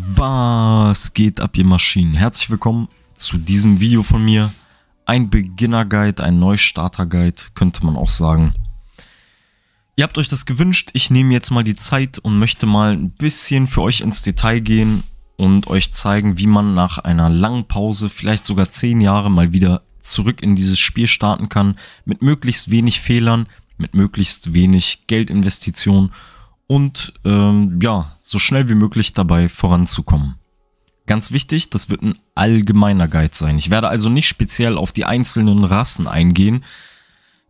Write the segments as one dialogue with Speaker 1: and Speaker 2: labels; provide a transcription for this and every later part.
Speaker 1: Was geht ab, ihr Maschinen? Herzlich willkommen zu diesem Video von mir. Ein Beginner-Guide, ein Neustarter-Guide, könnte man auch sagen. Ihr habt euch das gewünscht. Ich nehme jetzt mal die Zeit und möchte mal ein bisschen für euch ins Detail gehen und euch zeigen, wie man nach einer langen Pause, vielleicht sogar 10 Jahre, mal wieder zurück in dieses Spiel starten kann. Mit möglichst wenig Fehlern, mit möglichst wenig Geldinvestitionen und ähm, ja, so schnell wie möglich dabei voranzukommen. Ganz wichtig, das wird ein allgemeiner Guide sein. Ich werde also nicht speziell auf die einzelnen Rassen eingehen.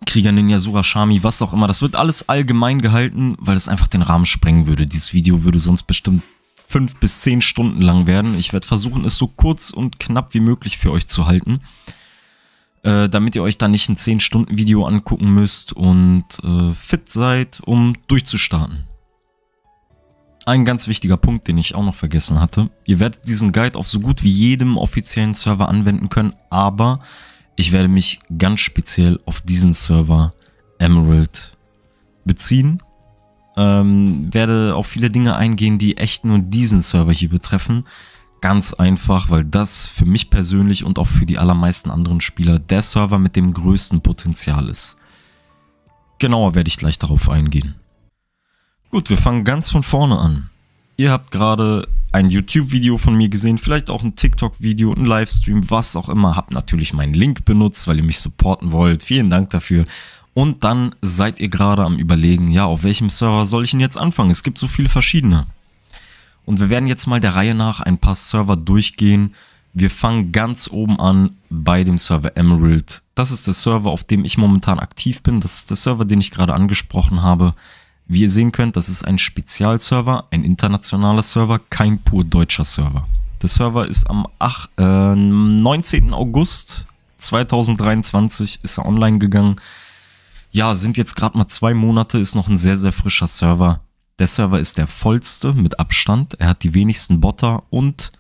Speaker 1: Krieger Ninja Shami, was auch immer. Das wird alles allgemein gehalten, weil es einfach den Rahmen sprengen würde. Dieses Video würde sonst bestimmt fünf bis zehn Stunden lang werden. Ich werde versuchen, es so kurz und knapp wie möglich für euch zu halten. Äh, damit ihr euch da nicht ein 10-Stunden-Video angucken müsst und äh, fit seid, um durchzustarten. Ein ganz wichtiger Punkt, den ich auch noch vergessen hatte. Ihr werdet diesen Guide auf so gut wie jedem offiziellen Server anwenden können, aber ich werde mich ganz speziell auf diesen Server Emerald beziehen. Ähm, werde auf viele Dinge eingehen, die echt nur diesen Server hier betreffen. Ganz einfach, weil das für mich persönlich und auch für die allermeisten anderen Spieler der Server mit dem größten Potenzial ist. Genauer werde ich gleich darauf eingehen. Gut, wir fangen ganz von vorne an. Ihr habt gerade ein YouTube-Video von mir gesehen, vielleicht auch ein TikTok-Video, ein Livestream, was auch immer. Habt natürlich meinen Link benutzt, weil ihr mich supporten wollt. Vielen Dank dafür. Und dann seid ihr gerade am Überlegen, ja, auf welchem Server soll ich denn jetzt anfangen? Es gibt so viele verschiedene. Und wir werden jetzt mal der Reihe nach ein paar Server durchgehen. Wir fangen ganz oben an bei dem Server Emerald. Das ist der Server, auf dem ich momentan aktiv bin. Das ist der Server, den ich gerade angesprochen habe. Wie ihr sehen könnt, das ist ein Spezialserver, ein internationaler Server, kein pur deutscher Server. Der Server ist am 8, äh, 19. August 2023 ist er online gegangen. Ja, sind jetzt gerade mal zwei Monate, ist noch ein sehr, sehr frischer Server. Der Server ist der vollste mit Abstand. Er hat die wenigsten Botter und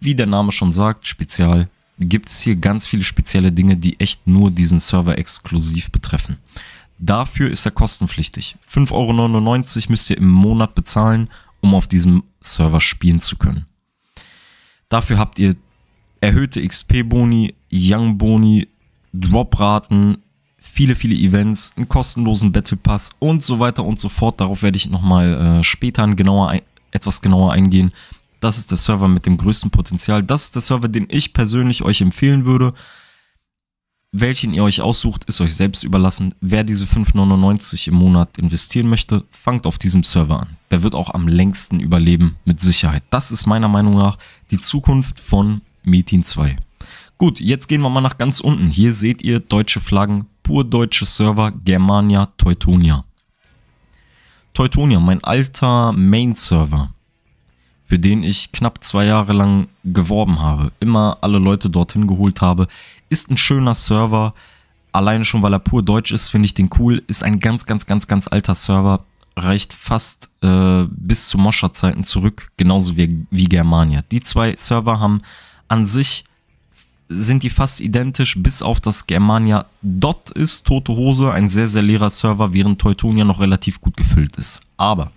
Speaker 1: wie der Name schon sagt, spezial gibt es hier ganz viele spezielle Dinge, die echt nur diesen Server exklusiv betreffen. Dafür ist er kostenpflichtig. 5,99 Euro müsst ihr im Monat bezahlen, um auf diesem Server spielen zu können. Dafür habt ihr erhöhte XP-Boni, Young-Boni, Drop-Raten, viele, viele Events, einen kostenlosen Battle Pass und so weiter und so fort. Darauf werde ich nochmal äh, später genauer ein, etwas genauer eingehen. Das ist der Server mit dem größten Potenzial. Das ist der Server, den ich persönlich euch empfehlen würde. Welchen ihr euch aussucht, ist euch selbst überlassen. Wer diese 5,99 im Monat investieren möchte, fangt auf diesem Server an. Der wird auch am längsten überleben, mit Sicherheit. Das ist meiner Meinung nach die Zukunft von Metin 2. Gut, jetzt gehen wir mal nach ganz unten. Hier seht ihr deutsche Flaggen, pur deutsche Server, Germania, Teutonia. Teutonia, mein alter Main-Server, für den ich knapp zwei Jahre lang geworben habe, immer alle Leute dorthin geholt habe. Ist ein schöner Server. Alleine schon, weil er pur deutsch ist, finde ich den cool. Ist ein ganz, ganz, ganz, ganz alter Server. Reicht fast äh, bis zu Moscher-Zeiten zurück. Genauso wie, wie Germania. Die zwei Server haben an sich sind die fast identisch, bis auf das Germania Dot ist, Tote Hose, ein sehr, sehr leerer Server, während Teutonia noch relativ gut gefüllt ist. Aber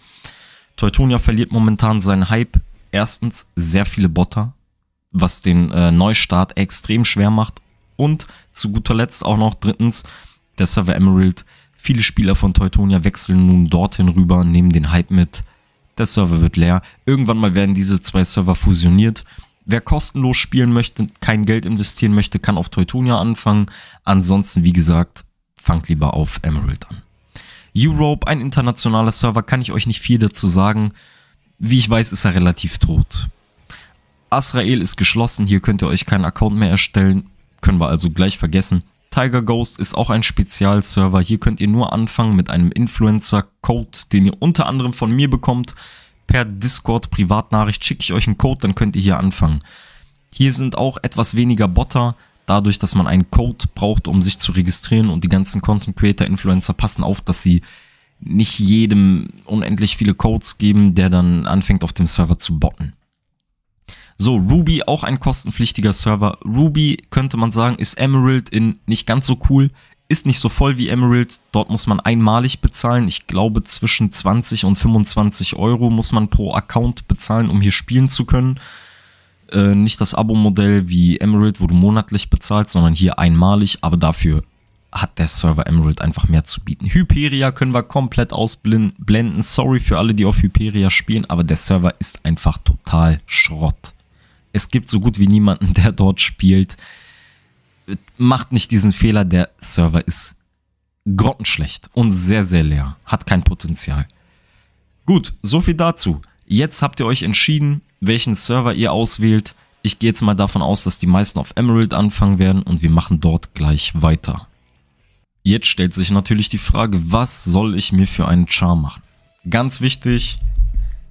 Speaker 1: Teutonia verliert momentan seinen Hype. Erstens sehr viele Botter, was den äh, Neustart extrem schwer macht und zu guter Letzt auch noch drittens, der Server Emerald. Viele Spieler von Teutonia wechseln nun dorthin rüber, nehmen den Hype mit. Der Server wird leer. Irgendwann mal werden diese zwei Server fusioniert. Wer kostenlos spielen möchte, kein Geld investieren möchte, kann auf Teutonia anfangen. Ansonsten, wie gesagt, fangt lieber auf Emerald an. Europe, ein internationaler Server, kann ich euch nicht viel dazu sagen. Wie ich weiß, ist er relativ tot. Israel ist geschlossen, hier könnt ihr euch keinen Account mehr erstellen. Können wir also gleich vergessen. Tiger Ghost ist auch ein Spezialserver. Hier könnt ihr nur anfangen mit einem Influencer-Code, den ihr unter anderem von mir bekommt. Per Discord-Privatnachricht schicke ich euch einen Code, dann könnt ihr hier anfangen. Hier sind auch etwas weniger Botter, dadurch, dass man einen Code braucht, um sich zu registrieren und die ganzen Content Creator Influencer passen auf, dass sie nicht jedem unendlich viele Codes geben, der dann anfängt auf dem Server zu botten. So, Ruby, auch ein kostenpflichtiger Server. Ruby, könnte man sagen, ist Emerald in nicht ganz so cool, ist nicht so voll wie Emerald. Dort muss man einmalig bezahlen. Ich glaube, zwischen 20 und 25 Euro muss man pro Account bezahlen, um hier spielen zu können. Äh, nicht das Abo-Modell wie Emerald, wo du monatlich bezahlst, sondern hier einmalig, aber dafür hat der Server Emerald einfach mehr zu bieten. Hyperia können wir komplett ausblenden. Sorry für alle, die auf Hyperia spielen, aber der Server ist einfach total Schrott. Es gibt so gut wie niemanden, der dort spielt. Macht nicht diesen Fehler, der Server ist grottenschlecht und sehr, sehr leer. Hat kein Potenzial. Gut, so viel dazu. Jetzt habt ihr euch entschieden, welchen Server ihr auswählt. Ich gehe jetzt mal davon aus, dass die meisten auf Emerald anfangen werden und wir machen dort gleich weiter. Jetzt stellt sich natürlich die Frage, was soll ich mir für einen Char machen? Ganz wichtig,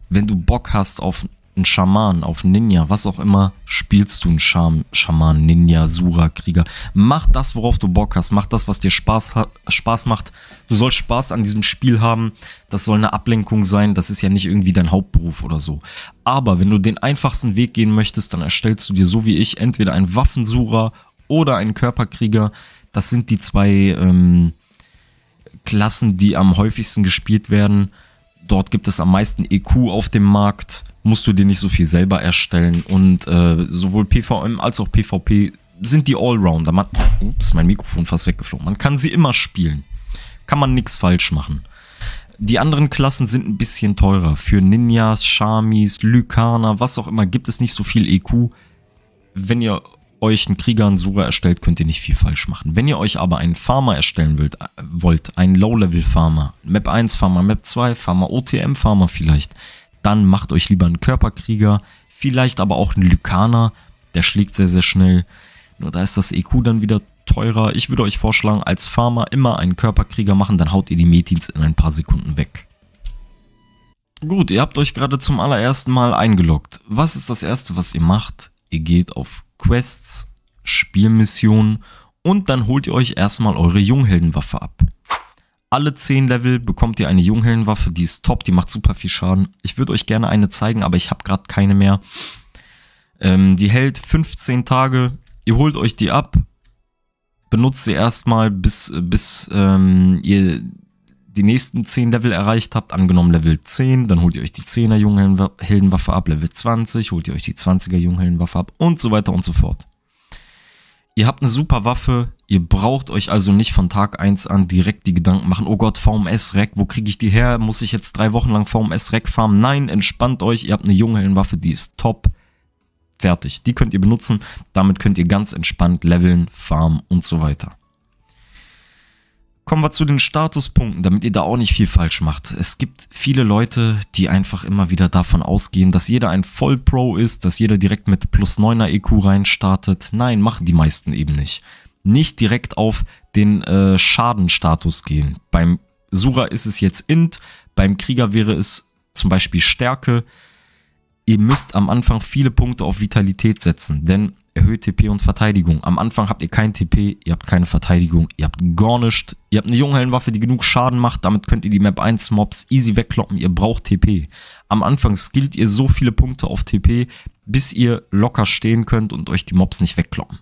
Speaker 1: wenn du Bock hast auf ein Schaman, auf Ninja, was auch immer, spielst du einen Scham Schaman, Ninja, Sura, Krieger. Mach das, worauf du Bock hast. Mach das, was dir Spaß, Spaß macht. Du sollst Spaß an diesem Spiel haben. Das soll eine Ablenkung sein. Das ist ja nicht irgendwie dein Hauptberuf oder so. Aber wenn du den einfachsten Weg gehen möchtest, dann erstellst du dir so wie ich entweder einen Waffensura oder einen Körperkrieger. Das sind die zwei ähm, Klassen, die am häufigsten gespielt werden. Dort gibt es am meisten EQ auf dem Markt musst du dir nicht so viel selber erstellen. Und äh, sowohl PvM als auch PvP sind die Allrounder. Man, ups, mein Mikrofon fast weggeflogen. Man kann sie immer spielen. Kann man nichts falsch machen. Die anderen Klassen sind ein bisschen teurer. Für Ninjas, Shamis, Lykana, was auch immer, gibt es nicht so viel EQ. Wenn ihr euch einen Krieger einen Sucher erstellt, könnt ihr nicht viel falsch machen. Wenn ihr euch aber einen Farmer erstellen wollt, äh, wollt einen Low-Level-Farmer, Map 1 Farmer, Map 2 Farmer, OTM Farmer vielleicht, dann macht euch lieber einen Körperkrieger, vielleicht aber auch einen Lykaner, der schlägt sehr, sehr schnell. Nur da ist das EQ dann wieder teurer. Ich würde euch vorschlagen, als Farmer immer einen Körperkrieger machen, dann haut ihr die Metins in ein paar Sekunden weg. Gut, ihr habt euch gerade zum allerersten Mal eingeloggt. Was ist das erste, was ihr macht? Ihr geht auf Quests, Spielmissionen und dann holt ihr euch erstmal eure Jungheldenwaffe ab. Alle 10 Level bekommt ihr eine Junghellenwaffe, die ist top, die macht super viel Schaden. Ich würde euch gerne eine zeigen, aber ich habe gerade keine mehr. Ähm, die hält 15 Tage. Ihr holt euch die ab, benutzt sie erstmal, bis, bis ähm, ihr die nächsten 10 Level erreicht habt, angenommen Level 10, dann holt ihr euch die 10er Jungheldenwaffe ab, Level 20, holt ihr euch die 20er Jungheldenwaffe ab und so weiter und so fort. Ihr habt eine super Waffe, ihr braucht euch also nicht von Tag 1 an direkt die Gedanken machen, oh Gott, VMS-Rack, wo kriege ich die her? Muss ich jetzt drei Wochen lang VMS-Rack farmen? Nein, entspannt euch, ihr habt eine Junghellenwaffe, die ist top. Fertig, die könnt ihr benutzen, damit könnt ihr ganz entspannt leveln, farmen und so weiter. Kommen wir zu den Statuspunkten, damit ihr da auch nicht viel falsch macht. Es gibt viele Leute, die einfach immer wieder davon ausgehen, dass jeder ein Vollpro ist, dass jeder direkt mit plus 9er EQ reinstartet. Nein, machen die meisten eben nicht. Nicht direkt auf den äh, Schadenstatus gehen. Beim Sura ist es jetzt Int, beim Krieger wäre es zum Beispiel Stärke. Ihr müsst am Anfang viele Punkte auf Vitalität setzen, denn erhöht TP und Verteidigung. Am Anfang habt ihr kein TP, ihr habt keine Verteidigung, ihr habt gar nichts. Ihr habt eine Junghellenwaffe, die genug Schaden macht, damit könnt ihr die Map 1 Mobs easy wegkloppen, ihr braucht TP. Am Anfang skillt ihr so viele Punkte auf TP, bis ihr locker stehen könnt und euch die Mobs nicht wegkloppen.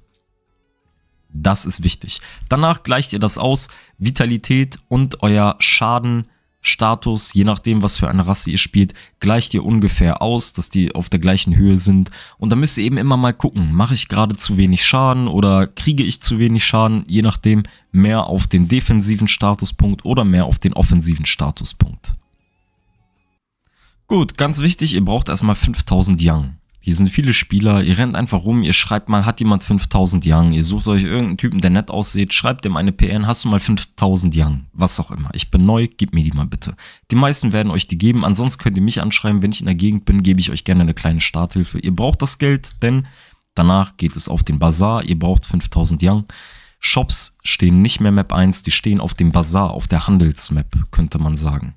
Speaker 1: Das ist wichtig. Danach gleicht ihr das aus, Vitalität und euer Schaden Status, je nachdem, was für eine Rasse ihr spielt, gleicht ihr ungefähr aus, dass die auf der gleichen Höhe sind. Und da müsst ihr eben immer mal gucken, mache ich gerade zu wenig Schaden oder kriege ich zu wenig Schaden, je nachdem mehr auf den defensiven Statuspunkt oder mehr auf den offensiven Statuspunkt. Gut, ganz wichtig, ihr braucht erstmal 5000 Young. Hier sind viele Spieler, ihr rennt einfach rum, ihr schreibt mal, hat jemand 5000 Young, ihr sucht euch irgendeinen Typen, der nett aussieht, schreibt dem eine PN, hast du mal 5000 Young, was auch immer. Ich bin neu, gib mir die mal bitte. Die meisten werden euch die geben, ansonsten könnt ihr mich anschreiben, wenn ich in der Gegend bin, gebe ich euch gerne eine kleine Starthilfe. Ihr braucht das Geld, denn danach geht es auf den Bazar, ihr braucht 5000 Young. Shops stehen nicht mehr Map 1, die stehen auf dem Bazar, auf der Handelsmap, könnte man sagen.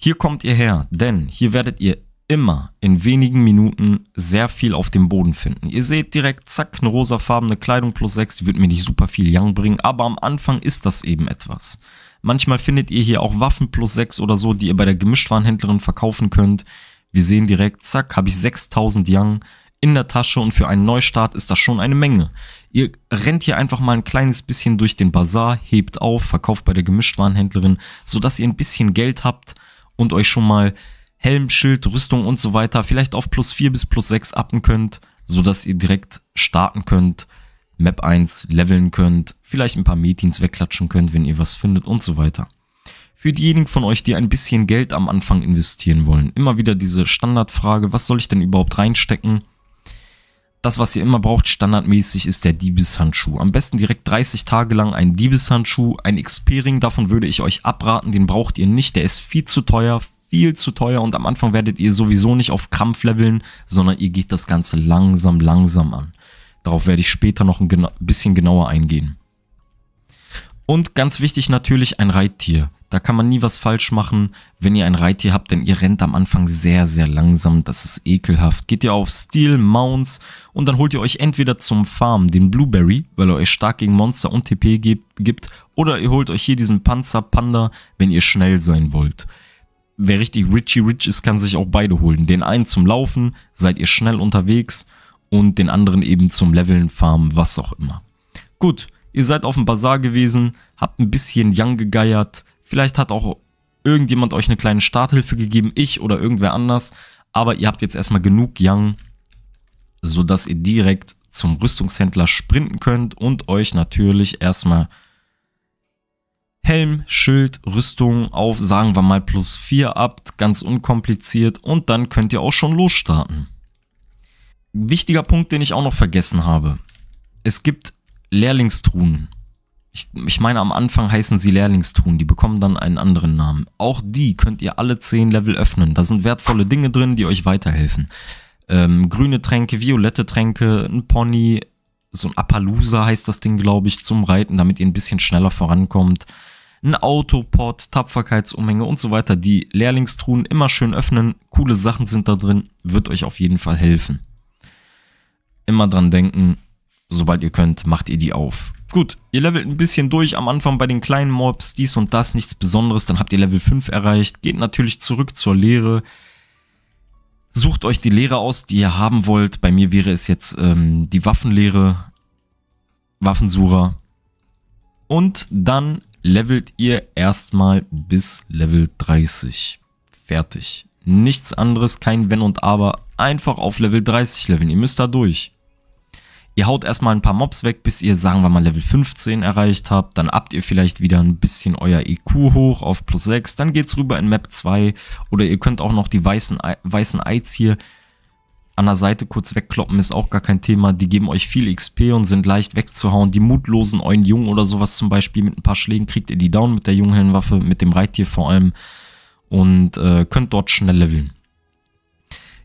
Speaker 1: Hier kommt ihr her, denn hier werdet ihr immer in wenigen Minuten sehr viel auf dem Boden finden. Ihr seht direkt, zack, eine rosafarbene Kleidung plus 6, die wird mir nicht super viel Young bringen, aber am Anfang ist das eben etwas. Manchmal findet ihr hier auch Waffen plus 6 oder so, die ihr bei der Gemischtwarenhändlerin verkaufen könnt. Wir sehen direkt, zack, habe ich 6000 Young in der Tasche und für einen Neustart ist das schon eine Menge. Ihr rennt hier einfach mal ein kleines bisschen durch den Bazar, hebt auf, verkauft bei der Gemischtwarenhändlerin, sodass ihr ein bisschen Geld habt und euch schon mal Helm, Schild, Rüstung und so weiter vielleicht auf plus 4 bis plus 6 uppen könnt, sodass ihr direkt starten könnt, Map 1 leveln könnt, vielleicht ein paar Metins wegklatschen könnt, wenn ihr was findet und so weiter. Für diejenigen von euch, die ein bisschen Geld am Anfang investieren wollen, immer wieder diese Standardfrage, was soll ich denn überhaupt reinstecken? Das, was ihr immer braucht, standardmäßig, ist der Diebeshandschuh. Am besten direkt 30 Tage lang ein Diebeshandschuh, ein XP-Ring, davon würde ich euch abraten, den braucht ihr nicht, der ist viel zu teuer, viel zu teuer und am Anfang werdet ihr sowieso nicht auf Krampf leveln, sondern ihr geht das Ganze langsam, langsam an. Darauf werde ich später noch ein bisschen genauer eingehen. Und ganz wichtig natürlich ein Reittier. Da kann man nie was falsch machen, wenn ihr ein Reittier habt, denn ihr rennt am Anfang sehr, sehr langsam. Das ist ekelhaft. Geht ihr auf Steel, Mounts und dann holt ihr euch entweder zum Farm den Blueberry, weil er euch stark gegen Monster und TP gibt, oder ihr holt euch hier diesen Panzer Panda, wenn ihr schnell sein wollt. Wer richtig Richie Rich ist, kann sich auch beide holen. Den einen zum Laufen, seid ihr schnell unterwegs, und den anderen eben zum Leveln, Farmen, was auch immer. Gut, Ihr seid auf dem Bazar gewesen, habt ein bisschen Young gegeiert. Vielleicht hat auch irgendjemand euch eine kleine Starthilfe gegeben, ich oder irgendwer anders. Aber ihr habt jetzt erstmal genug Young, sodass ihr direkt zum Rüstungshändler sprinten könnt und euch natürlich erstmal Helm, Schild, Rüstung auf, sagen wir mal plus 4 ab, ganz unkompliziert und dann könnt ihr auch schon losstarten. Wichtiger Punkt, den ich auch noch vergessen habe. Es gibt Lehrlingstruhen. Ich, ich meine, am Anfang heißen sie Lehrlingstruhen. Die bekommen dann einen anderen Namen. Auch die könnt ihr alle 10 Level öffnen. Da sind wertvolle Dinge drin, die euch weiterhelfen. Ähm, grüne Tränke, violette Tränke, ein Pony, so ein Appaloosa heißt das Ding, glaube ich, zum Reiten, damit ihr ein bisschen schneller vorankommt. Ein Autopod, Tapferkeitsumhänge und so weiter. Die Lehrlingstruhen immer schön öffnen. Coole Sachen sind da drin. Wird euch auf jeden Fall helfen. Immer dran denken, sobald ihr könnt, macht ihr die auf. Gut, ihr levelt ein bisschen durch am Anfang bei den kleinen Mobs, dies und das, nichts Besonderes. Dann habt ihr Level 5 erreicht, geht natürlich zurück zur Lehre. Sucht euch die Lehre aus, die ihr haben wollt. Bei mir wäre es jetzt ähm, die Waffenlehre, Waffensucher. Und dann levelt ihr erstmal bis Level 30. Fertig. Nichts anderes, kein Wenn und Aber. Einfach auf Level 30 leveln. Ihr müsst da durch. Ihr haut erstmal ein paar Mobs weg, bis ihr, sagen wir mal, Level 15 erreicht habt. Dann habt ihr vielleicht wieder ein bisschen euer EQ hoch auf plus 6. Dann geht's rüber in Map 2. Oder ihr könnt auch noch die weißen, weißen Eids hier an der Seite kurz wegkloppen, ist auch gar kein Thema. Die geben euch viel XP und sind leicht wegzuhauen. Die mutlosen euren Jungen oder sowas zum Beispiel mit ein paar Schlägen kriegt ihr die down mit der Junghellenwaffe, mit dem Reittier vor allem. Und äh, könnt dort schnell leveln.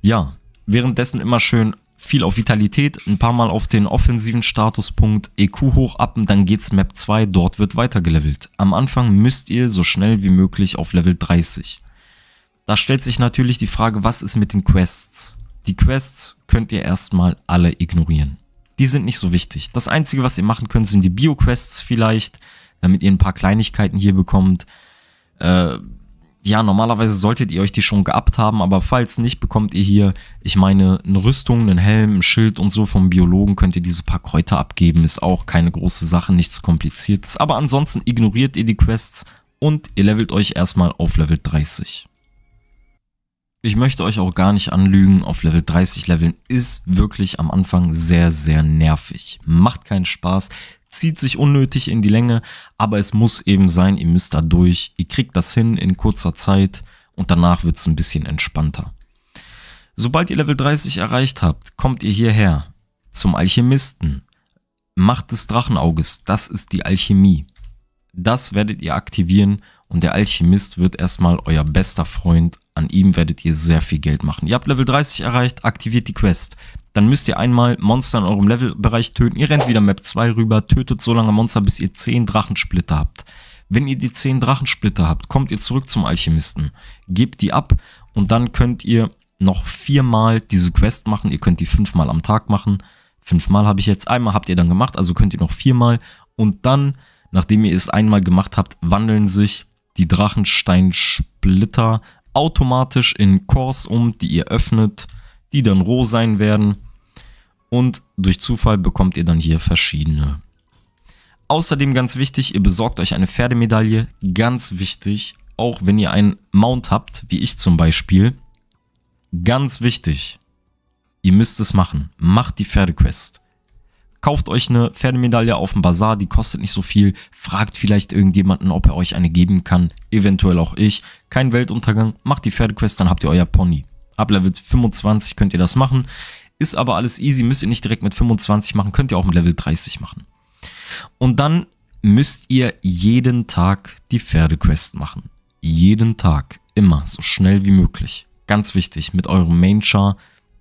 Speaker 1: Ja, währenddessen immer schön viel auf Vitalität, ein paar Mal auf den offensiven Statuspunkt, EQ hoch ab und dann geht's Map 2, dort wird weitergelevelt. Am Anfang müsst ihr so schnell wie möglich auf Level 30. Da stellt sich natürlich die Frage, was ist mit den Quests? Die Quests könnt ihr erstmal alle ignorieren. Die sind nicht so wichtig. Das einzige, was ihr machen könnt, sind die Bio-Quests vielleicht, damit ihr ein paar Kleinigkeiten hier bekommt. Äh, ja, normalerweise solltet ihr euch die schon geabt haben, aber falls nicht, bekommt ihr hier, ich meine, eine Rüstung, einen Helm, ein Schild und so vom Biologen könnt ihr diese paar Kräuter abgeben, ist auch keine große Sache, nichts kompliziertes. Aber ansonsten ignoriert ihr die Quests und ihr levelt euch erstmal auf Level 30. Ich möchte euch auch gar nicht anlügen, auf Level 30 leveln ist wirklich am Anfang sehr, sehr nervig. Macht keinen Spaß, zieht sich unnötig in die Länge, aber es muss eben sein, ihr müsst da durch, ihr kriegt das hin in kurzer Zeit und danach wird es ein bisschen entspannter. Sobald ihr Level 30 erreicht habt, kommt ihr hierher zum Alchemisten. Macht des Drachenauges, das ist die Alchemie. Das werdet ihr aktivieren und der Alchemist wird erstmal euer bester Freund an ihm werdet ihr sehr viel Geld machen. Ihr habt Level 30 erreicht, aktiviert die Quest. Dann müsst ihr einmal Monster in eurem Levelbereich töten. Ihr rennt wieder Map 2 rüber, tötet so lange Monster, bis ihr 10 Drachensplitter habt. Wenn ihr die 10 Drachensplitter habt, kommt ihr zurück zum Alchemisten, gebt die ab und dann könnt ihr noch viermal diese Quest machen. Ihr könnt die fünfmal am Tag machen. Fünfmal habe ich jetzt, einmal habt ihr dann gemacht, also könnt ihr noch viermal. Und dann, nachdem ihr es einmal gemacht habt, wandeln sich die Drachensteinsplitter automatisch in Cores um, die ihr öffnet, die dann roh sein werden. Und durch Zufall bekommt ihr dann hier verschiedene. Außerdem ganz wichtig, ihr besorgt euch eine Pferdemedaille. Ganz wichtig, auch wenn ihr einen Mount habt, wie ich zum Beispiel. Ganz wichtig, ihr müsst es machen. Macht die Pferdequest. Kauft euch eine Pferdemedaille auf dem Bazar, die kostet nicht so viel. Fragt vielleicht irgendjemanden, ob er euch eine geben kann. Eventuell auch ich. Kein Weltuntergang. Macht die Pferdequest, dann habt ihr euer Pony. Ab Level 25 könnt ihr das machen. Ist aber alles easy, müsst ihr nicht direkt mit 25 machen, könnt ihr auch mit Level 30 machen. Und dann müsst ihr jeden Tag die Pferdequest machen. Jeden Tag. Immer. So schnell wie möglich. Ganz wichtig. Mit eurem Main-Char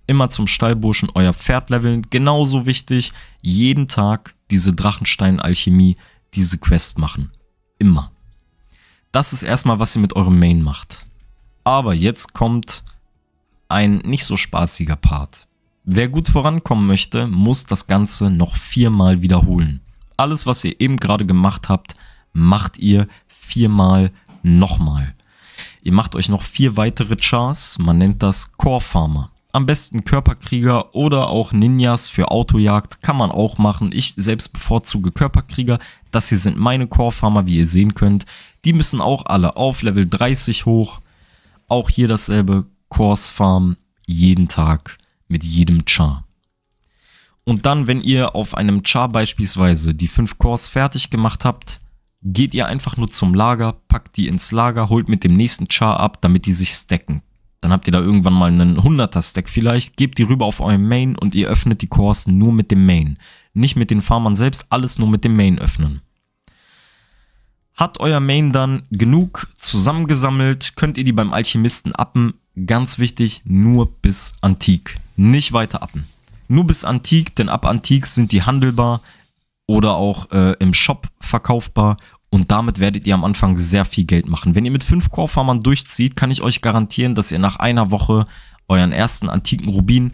Speaker 1: immer zum Stallburschen euer Pferd leveln. Genauso wichtig, jeden Tag diese Drachenstein-Alchemie, diese Quest machen. Immer. Das ist erstmal, was ihr mit eurem Main macht. Aber jetzt kommt ein nicht so spaßiger Part. Wer gut vorankommen möchte, muss das Ganze noch viermal wiederholen. Alles, was ihr eben gerade gemacht habt, macht ihr viermal nochmal. Ihr macht euch noch vier weitere Chars, man nennt das Core Farmer. Am besten Körperkrieger oder auch Ninjas für Autojagd kann man auch machen. Ich selbst bevorzuge Körperkrieger. Das hier sind meine Core Farmer, wie ihr sehen könnt. Die müssen auch alle auf Level 30 hoch. Auch hier dasselbe Cores Farm jeden Tag mit jedem Char. Und dann, wenn ihr auf einem Char beispielsweise die 5 Cores fertig gemacht habt, geht ihr einfach nur zum Lager, packt die ins Lager, holt mit dem nächsten Char ab, damit die sich stacken. Dann habt ihr da irgendwann mal einen 100er-Stack vielleicht, gebt die rüber auf euren Main und ihr öffnet die Cores nur mit dem Main. Nicht mit den Farmern selbst, alles nur mit dem Main öffnen. Hat euer Main dann genug zusammengesammelt, könnt ihr die beim Alchemisten appen. Ganz wichtig, nur bis Antik. Nicht weiter appen. Nur bis Antik, denn ab Antik sind die handelbar oder auch äh, im Shop verkaufbar und damit werdet ihr am Anfang sehr viel Geld machen. Wenn ihr mit 5 Core Farmern durchzieht, kann ich euch garantieren, dass ihr nach einer Woche euren ersten antiken Rubin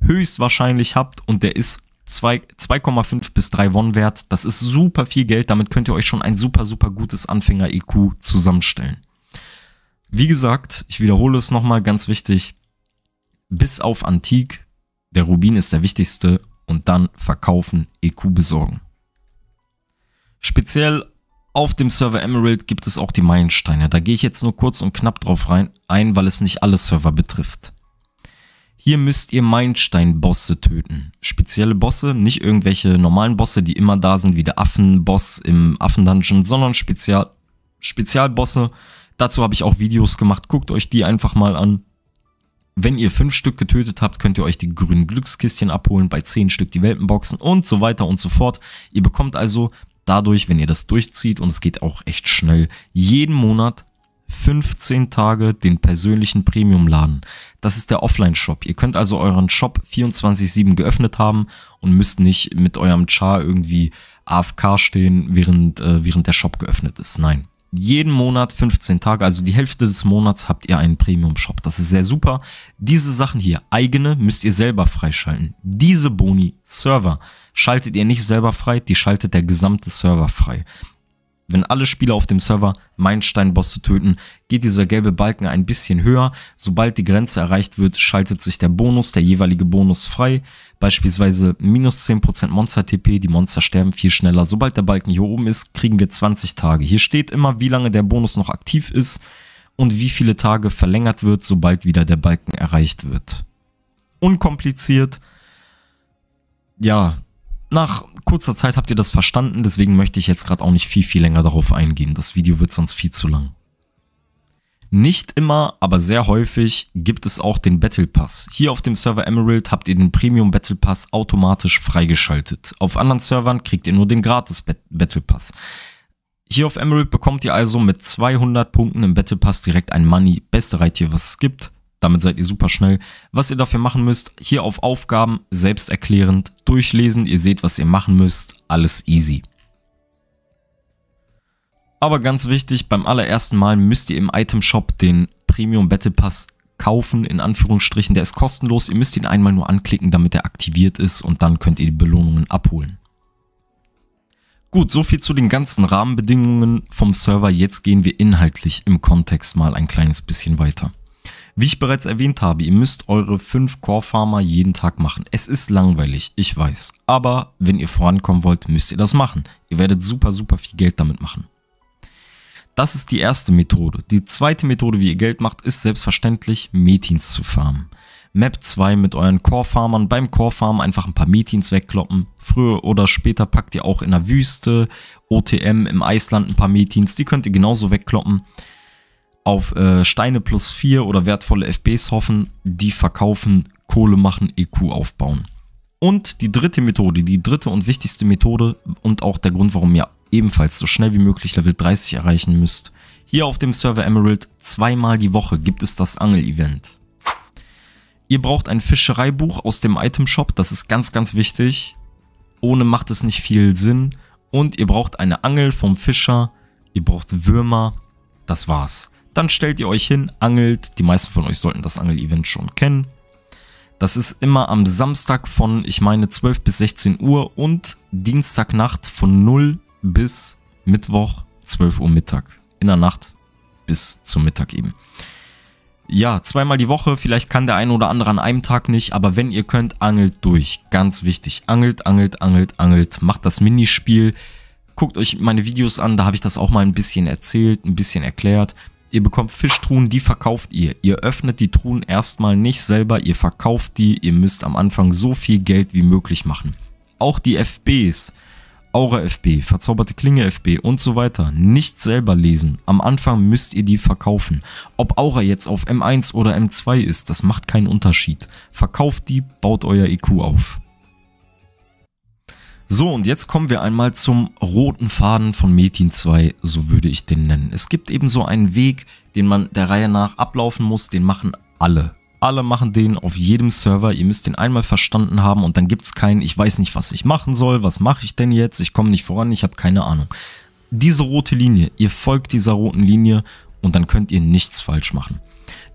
Speaker 1: höchstwahrscheinlich habt und der ist 2,5 bis 3 Won wert. Das ist super viel Geld. Damit könnt ihr euch schon ein super, super gutes Anfänger-EQ zusammenstellen. Wie gesagt, ich wiederhole es nochmal, ganz wichtig. Bis auf Antik, der Rubin ist der wichtigste und dann verkaufen, EQ besorgen. Speziell auf dem Server Emerald gibt es auch die Meilensteine. Da gehe ich jetzt nur kurz und knapp drauf rein, ein, weil es nicht alle Server betrifft. Hier müsst ihr Meilenstein-Bosse töten. Spezielle Bosse, nicht irgendwelche normalen Bosse, die immer da sind, wie der Affenboss im Affendungeon, sondern Spezial Spezialbosse. Dazu habe ich auch Videos gemacht, guckt euch die einfach mal an. Wenn ihr fünf Stück getötet habt, könnt ihr euch die grünen Glückskistchen abholen, bei zehn Stück die Welpenboxen und so weiter und so fort. Ihr bekommt also Dadurch, wenn ihr das durchzieht, und es geht auch echt schnell, jeden Monat 15 Tage den persönlichen Premium-Laden. Das ist der Offline-Shop. Ihr könnt also euren Shop 24-7 geöffnet haben und müsst nicht mit eurem Char irgendwie AFK stehen, während, äh, während der Shop geöffnet ist. Nein, jeden Monat 15 Tage, also die Hälfte des Monats habt ihr einen Premium-Shop. Das ist sehr super. Diese Sachen hier, eigene, müsst ihr selber freischalten. Diese Boni, Server, schaltet ihr nicht selber frei, die schaltet der gesamte Server frei. Wenn alle Spieler auf dem Server meinen töten, geht dieser gelbe Balken ein bisschen höher. Sobald die Grenze erreicht wird, schaltet sich der Bonus, der jeweilige Bonus frei. Beispielsweise minus 10% Monster-TP, die Monster sterben viel schneller. Sobald der Balken hier oben ist, kriegen wir 20 Tage. Hier steht immer, wie lange der Bonus noch aktiv ist und wie viele Tage verlängert wird, sobald wieder der Balken erreicht wird. Unkompliziert. Ja, nach kurzer Zeit habt ihr das verstanden, deswegen möchte ich jetzt gerade auch nicht viel, viel länger darauf eingehen. Das Video wird sonst viel zu lang. Nicht immer, aber sehr häufig gibt es auch den Battle Pass. Hier auf dem Server Emerald habt ihr den Premium Battle Pass automatisch freigeschaltet. Auf anderen Servern kriegt ihr nur den Gratis Battle Pass. Hier auf Emerald bekommt ihr also mit 200 Punkten im Battle Pass direkt ein Money, beste Reittier, was es gibt. Damit seid ihr super schnell. Was ihr dafür machen müsst, hier auf Aufgaben, selbsterklärend, durchlesen. Ihr seht, was ihr machen müsst. Alles easy. Aber ganz wichtig, beim allerersten Mal müsst ihr im Item Shop den Premium Battle Pass kaufen, in Anführungsstrichen. Der ist kostenlos. Ihr müsst ihn einmal nur anklicken, damit er aktiviert ist und dann könnt ihr die Belohnungen abholen. Gut, soviel zu den ganzen Rahmenbedingungen vom Server. Jetzt gehen wir inhaltlich im Kontext mal ein kleines bisschen weiter. Wie ich bereits erwähnt habe, ihr müsst eure 5 Core Farmer jeden Tag machen. Es ist langweilig, ich weiß. Aber wenn ihr vorankommen wollt, müsst ihr das machen. Ihr werdet super, super viel Geld damit machen. Das ist die erste Methode. Die zweite Methode, wie ihr Geld macht, ist selbstverständlich Metins zu farmen. Map 2 mit euren Core-Farmern. Beim Core-Farmen einfach ein paar Metins wegkloppen. Früher oder später packt ihr auch in der Wüste, OTM, im Eisland ein paar Metins. Die könnt ihr genauso wegkloppen auf äh, Steine plus 4 oder wertvolle FBs hoffen, die verkaufen, Kohle machen, EQ aufbauen. Und die dritte Methode, die dritte und wichtigste Methode und auch der Grund, warum ihr ebenfalls so schnell wie möglich Level 30 erreichen müsst. Hier auf dem Server Emerald zweimal die Woche gibt es das Angel-Event. Ihr braucht ein Fischereibuch aus dem Item-Shop, das ist ganz, ganz wichtig. Ohne macht es nicht viel Sinn. Und ihr braucht eine Angel vom Fischer, ihr braucht Würmer, das war's. Dann stellt ihr euch hin, angelt. Die meisten von euch sollten das Angel-Event schon kennen. Das ist immer am Samstag von, ich meine, 12 bis 16 Uhr und Dienstagnacht von 0 bis Mittwoch 12 Uhr Mittag. In der Nacht bis zum Mittag eben. Ja, zweimal die Woche, vielleicht kann der eine oder andere an einem Tag nicht, aber wenn ihr könnt, angelt durch. Ganz wichtig. Angelt, angelt, angelt, angelt. Macht das Minispiel. Guckt euch meine Videos an, da habe ich das auch mal ein bisschen erzählt, ein bisschen erklärt. Ihr bekommt Fischtruhen, die verkauft ihr. Ihr öffnet die Truhen erstmal nicht selber, ihr verkauft die. Ihr müsst am Anfang so viel Geld wie möglich machen. Auch die FBs, Aura FB, verzauberte Klinge FB und so weiter nicht selber lesen. Am Anfang müsst ihr die verkaufen. Ob Aura jetzt auf M1 oder M2 ist, das macht keinen Unterschied. Verkauft die, baut euer IQ auf. So, und jetzt kommen wir einmal zum roten Faden von Metin 2, so würde ich den nennen. Es gibt eben so einen Weg, den man der Reihe nach ablaufen muss, den machen alle. Alle machen den auf jedem Server, ihr müsst den einmal verstanden haben und dann gibt es keinen, ich weiß nicht, was ich machen soll, was mache ich denn jetzt, ich komme nicht voran, ich habe keine Ahnung. Diese rote Linie, ihr folgt dieser roten Linie und dann könnt ihr nichts falsch machen.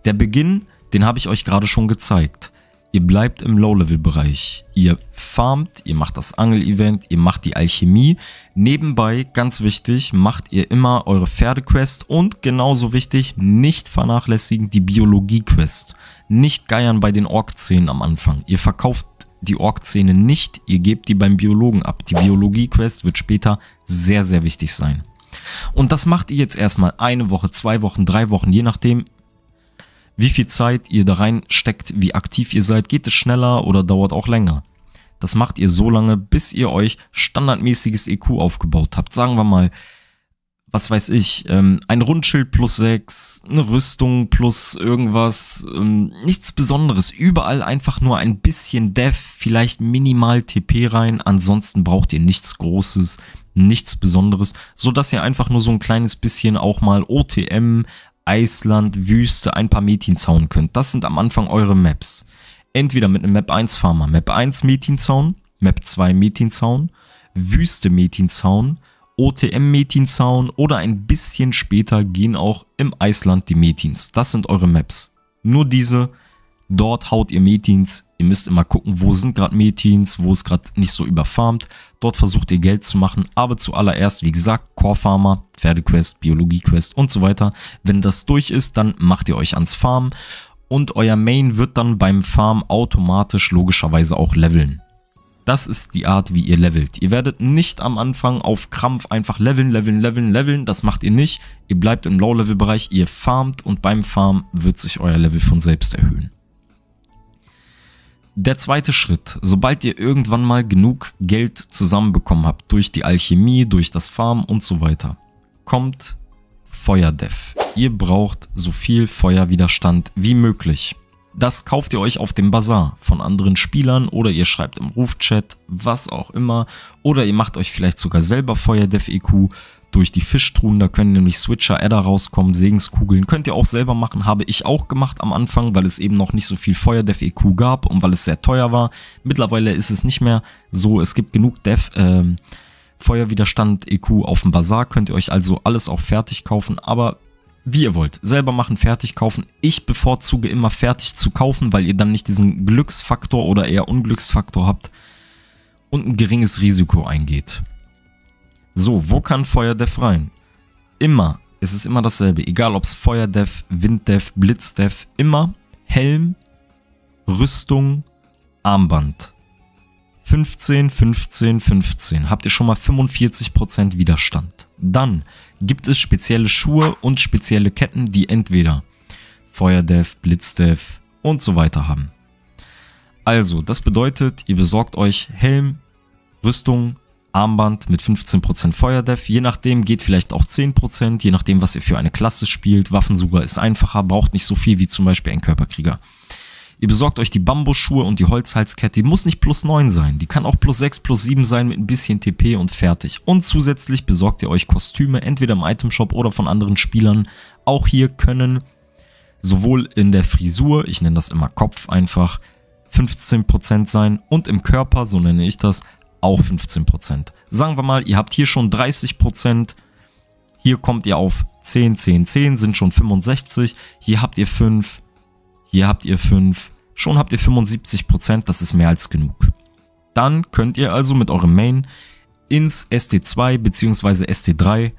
Speaker 1: Der Beginn, den habe ich euch gerade schon gezeigt ihr bleibt im Low-Level-Bereich. Ihr farmt, ihr macht das Angel-Event, ihr macht die Alchemie. Nebenbei, ganz wichtig, macht ihr immer eure Pferde-Quest und genauso wichtig, nicht vernachlässigen die Biologie-Quest. Nicht geiern bei den Ork-Zähnen am Anfang. Ihr verkauft die Ork-Zähne nicht, ihr gebt die beim Biologen ab. Die Biologie-Quest wird später sehr, sehr wichtig sein. Und das macht ihr jetzt erstmal eine Woche, zwei Wochen, drei Wochen, je nachdem, wie viel Zeit ihr da reinsteckt, wie aktiv ihr seid. Geht es schneller oder dauert auch länger? Das macht ihr so lange, bis ihr euch standardmäßiges EQ aufgebaut habt. Sagen wir mal, was weiß ich, ähm, ein Rundschild plus 6, eine Rüstung plus irgendwas, ähm, nichts Besonderes. Überall einfach nur ein bisschen Def, vielleicht minimal TP rein. Ansonsten braucht ihr nichts Großes, nichts Besonderes, so dass ihr einfach nur so ein kleines bisschen auch mal OTM, Eisland, Wüste, ein paar Metins könnt. Das sind am Anfang eure Maps. Entweder mit einem Map 1 Farmer, Map 1 Metins Map 2 Metins Wüste Metins OTM Metins oder ein bisschen später gehen auch im Eisland die Metins. Das sind eure Maps. Nur diese Dort haut ihr Metins. Ihr müsst immer gucken, wo sind gerade Metins, wo ist gerade nicht so überfarmt. Dort versucht ihr Geld zu machen, aber zuallererst, wie gesagt, Core Farmer, Pferdequest, Biologiequest und so weiter. Wenn das durch ist, dann macht ihr euch ans Farmen und euer Main wird dann beim Farm automatisch logischerweise auch leveln. Das ist die Art, wie ihr levelt. Ihr werdet nicht am Anfang auf Krampf einfach leveln, leveln, leveln, leveln. Das macht ihr nicht. Ihr bleibt im Low-Level-Bereich, ihr farmt und beim Farm wird sich euer Level von selbst erhöhen. Der zweite Schritt, sobald ihr irgendwann mal genug Geld zusammenbekommen habt, durch die Alchemie, durch das Farm und so weiter, kommt Feuerdev. Ihr braucht so viel Feuerwiderstand wie möglich. Das kauft ihr euch auf dem Bazar von anderen Spielern oder ihr schreibt im Rufchat, was auch immer. Oder ihr macht euch vielleicht sogar selber Feuerdev EQ durch die Fischtruhen. Da können nämlich Switcher, Adder rauskommen, Segenskugeln. Könnt ihr auch selber machen, habe ich auch gemacht am Anfang, weil es eben noch nicht so viel Feuerdef EQ gab und weil es sehr teuer war. Mittlerweile ist es nicht mehr so. Es gibt genug Def, äh, Feuerwiderstand EQ auf dem Bazar. Könnt ihr euch also alles auch fertig kaufen, aber wie ihr wollt. Selber machen, fertig kaufen. Ich bevorzuge immer fertig zu kaufen, weil ihr dann nicht diesen Glücksfaktor oder eher Unglücksfaktor habt und ein geringes Risiko eingeht. So, wo kann Feuerdev rein? Immer. Es ist immer dasselbe. Egal ob es Feuerdev, Winddev, Blitzdev, immer Helm, Rüstung, Armband. 15, 15, 15. Habt ihr schon mal 45% Widerstand. Dann gibt es spezielle Schuhe und spezielle Ketten, die entweder Feuerdev, Blitzdev und so weiter haben. Also, das bedeutet, ihr besorgt euch Helm, Rüstung, Armband mit 15% Feuerdev. Je nachdem geht vielleicht auch 10%, je nachdem, was ihr für eine Klasse spielt. Waffensucher ist einfacher, braucht nicht so viel wie zum Beispiel ein Körperkrieger. Ihr besorgt euch die Bambusschuhe und die Holzhalskette. Die muss nicht plus 9 sein. Die kann auch plus 6, plus 7 sein mit ein bisschen TP und fertig. Und zusätzlich besorgt ihr euch Kostüme, entweder im Itemshop oder von anderen Spielern. Auch hier können sowohl in der Frisur, ich nenne das immer Kopf einfach, 15% sein und im Körper, so nenne ich das, auch 15%. Sagen wir mal, ihr habt hier schon 30%, hier kommt ihr auf 10, 10, 10, sind schon 65, hier habt ihr 5, hier habt ihr 5, schon habt ihr 75%, das ist mehr als genug. Dann könnt ihr also mit eurem Main ins ST2 bzw. ST3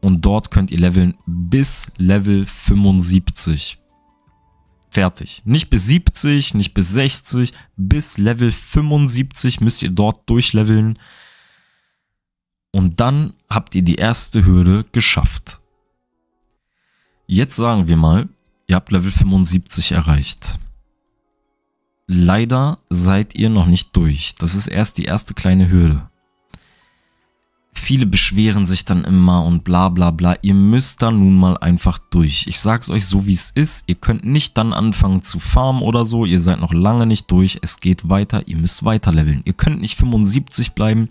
Speaker 1: und dort könnt ihr leveln bis Level 75. Fertig. Nicht bis 70, nicht bis 60, bis Level 75 müsst ihr dort durchleveln. Und dann habt ihr die erste Hürde geschafft. Jetzt sagen wir mal, ihr habt Level 75 erreicht. Leider seid ihr noch nicht durch. Das ist erst die erste kleine Hürde. Viele beschweren sich dann immer und bla bla bla. Ihr müsst da nun mal einfach durch. Ich sag's euch so, wie es ist. Ihr könnt nicht dann anfangen zu farmen oder so. Ihr seid noch lange nicht durch. Es geht weiter. Ihr müsst weiter leveln. Ihr könnt nicht 75 bleiben.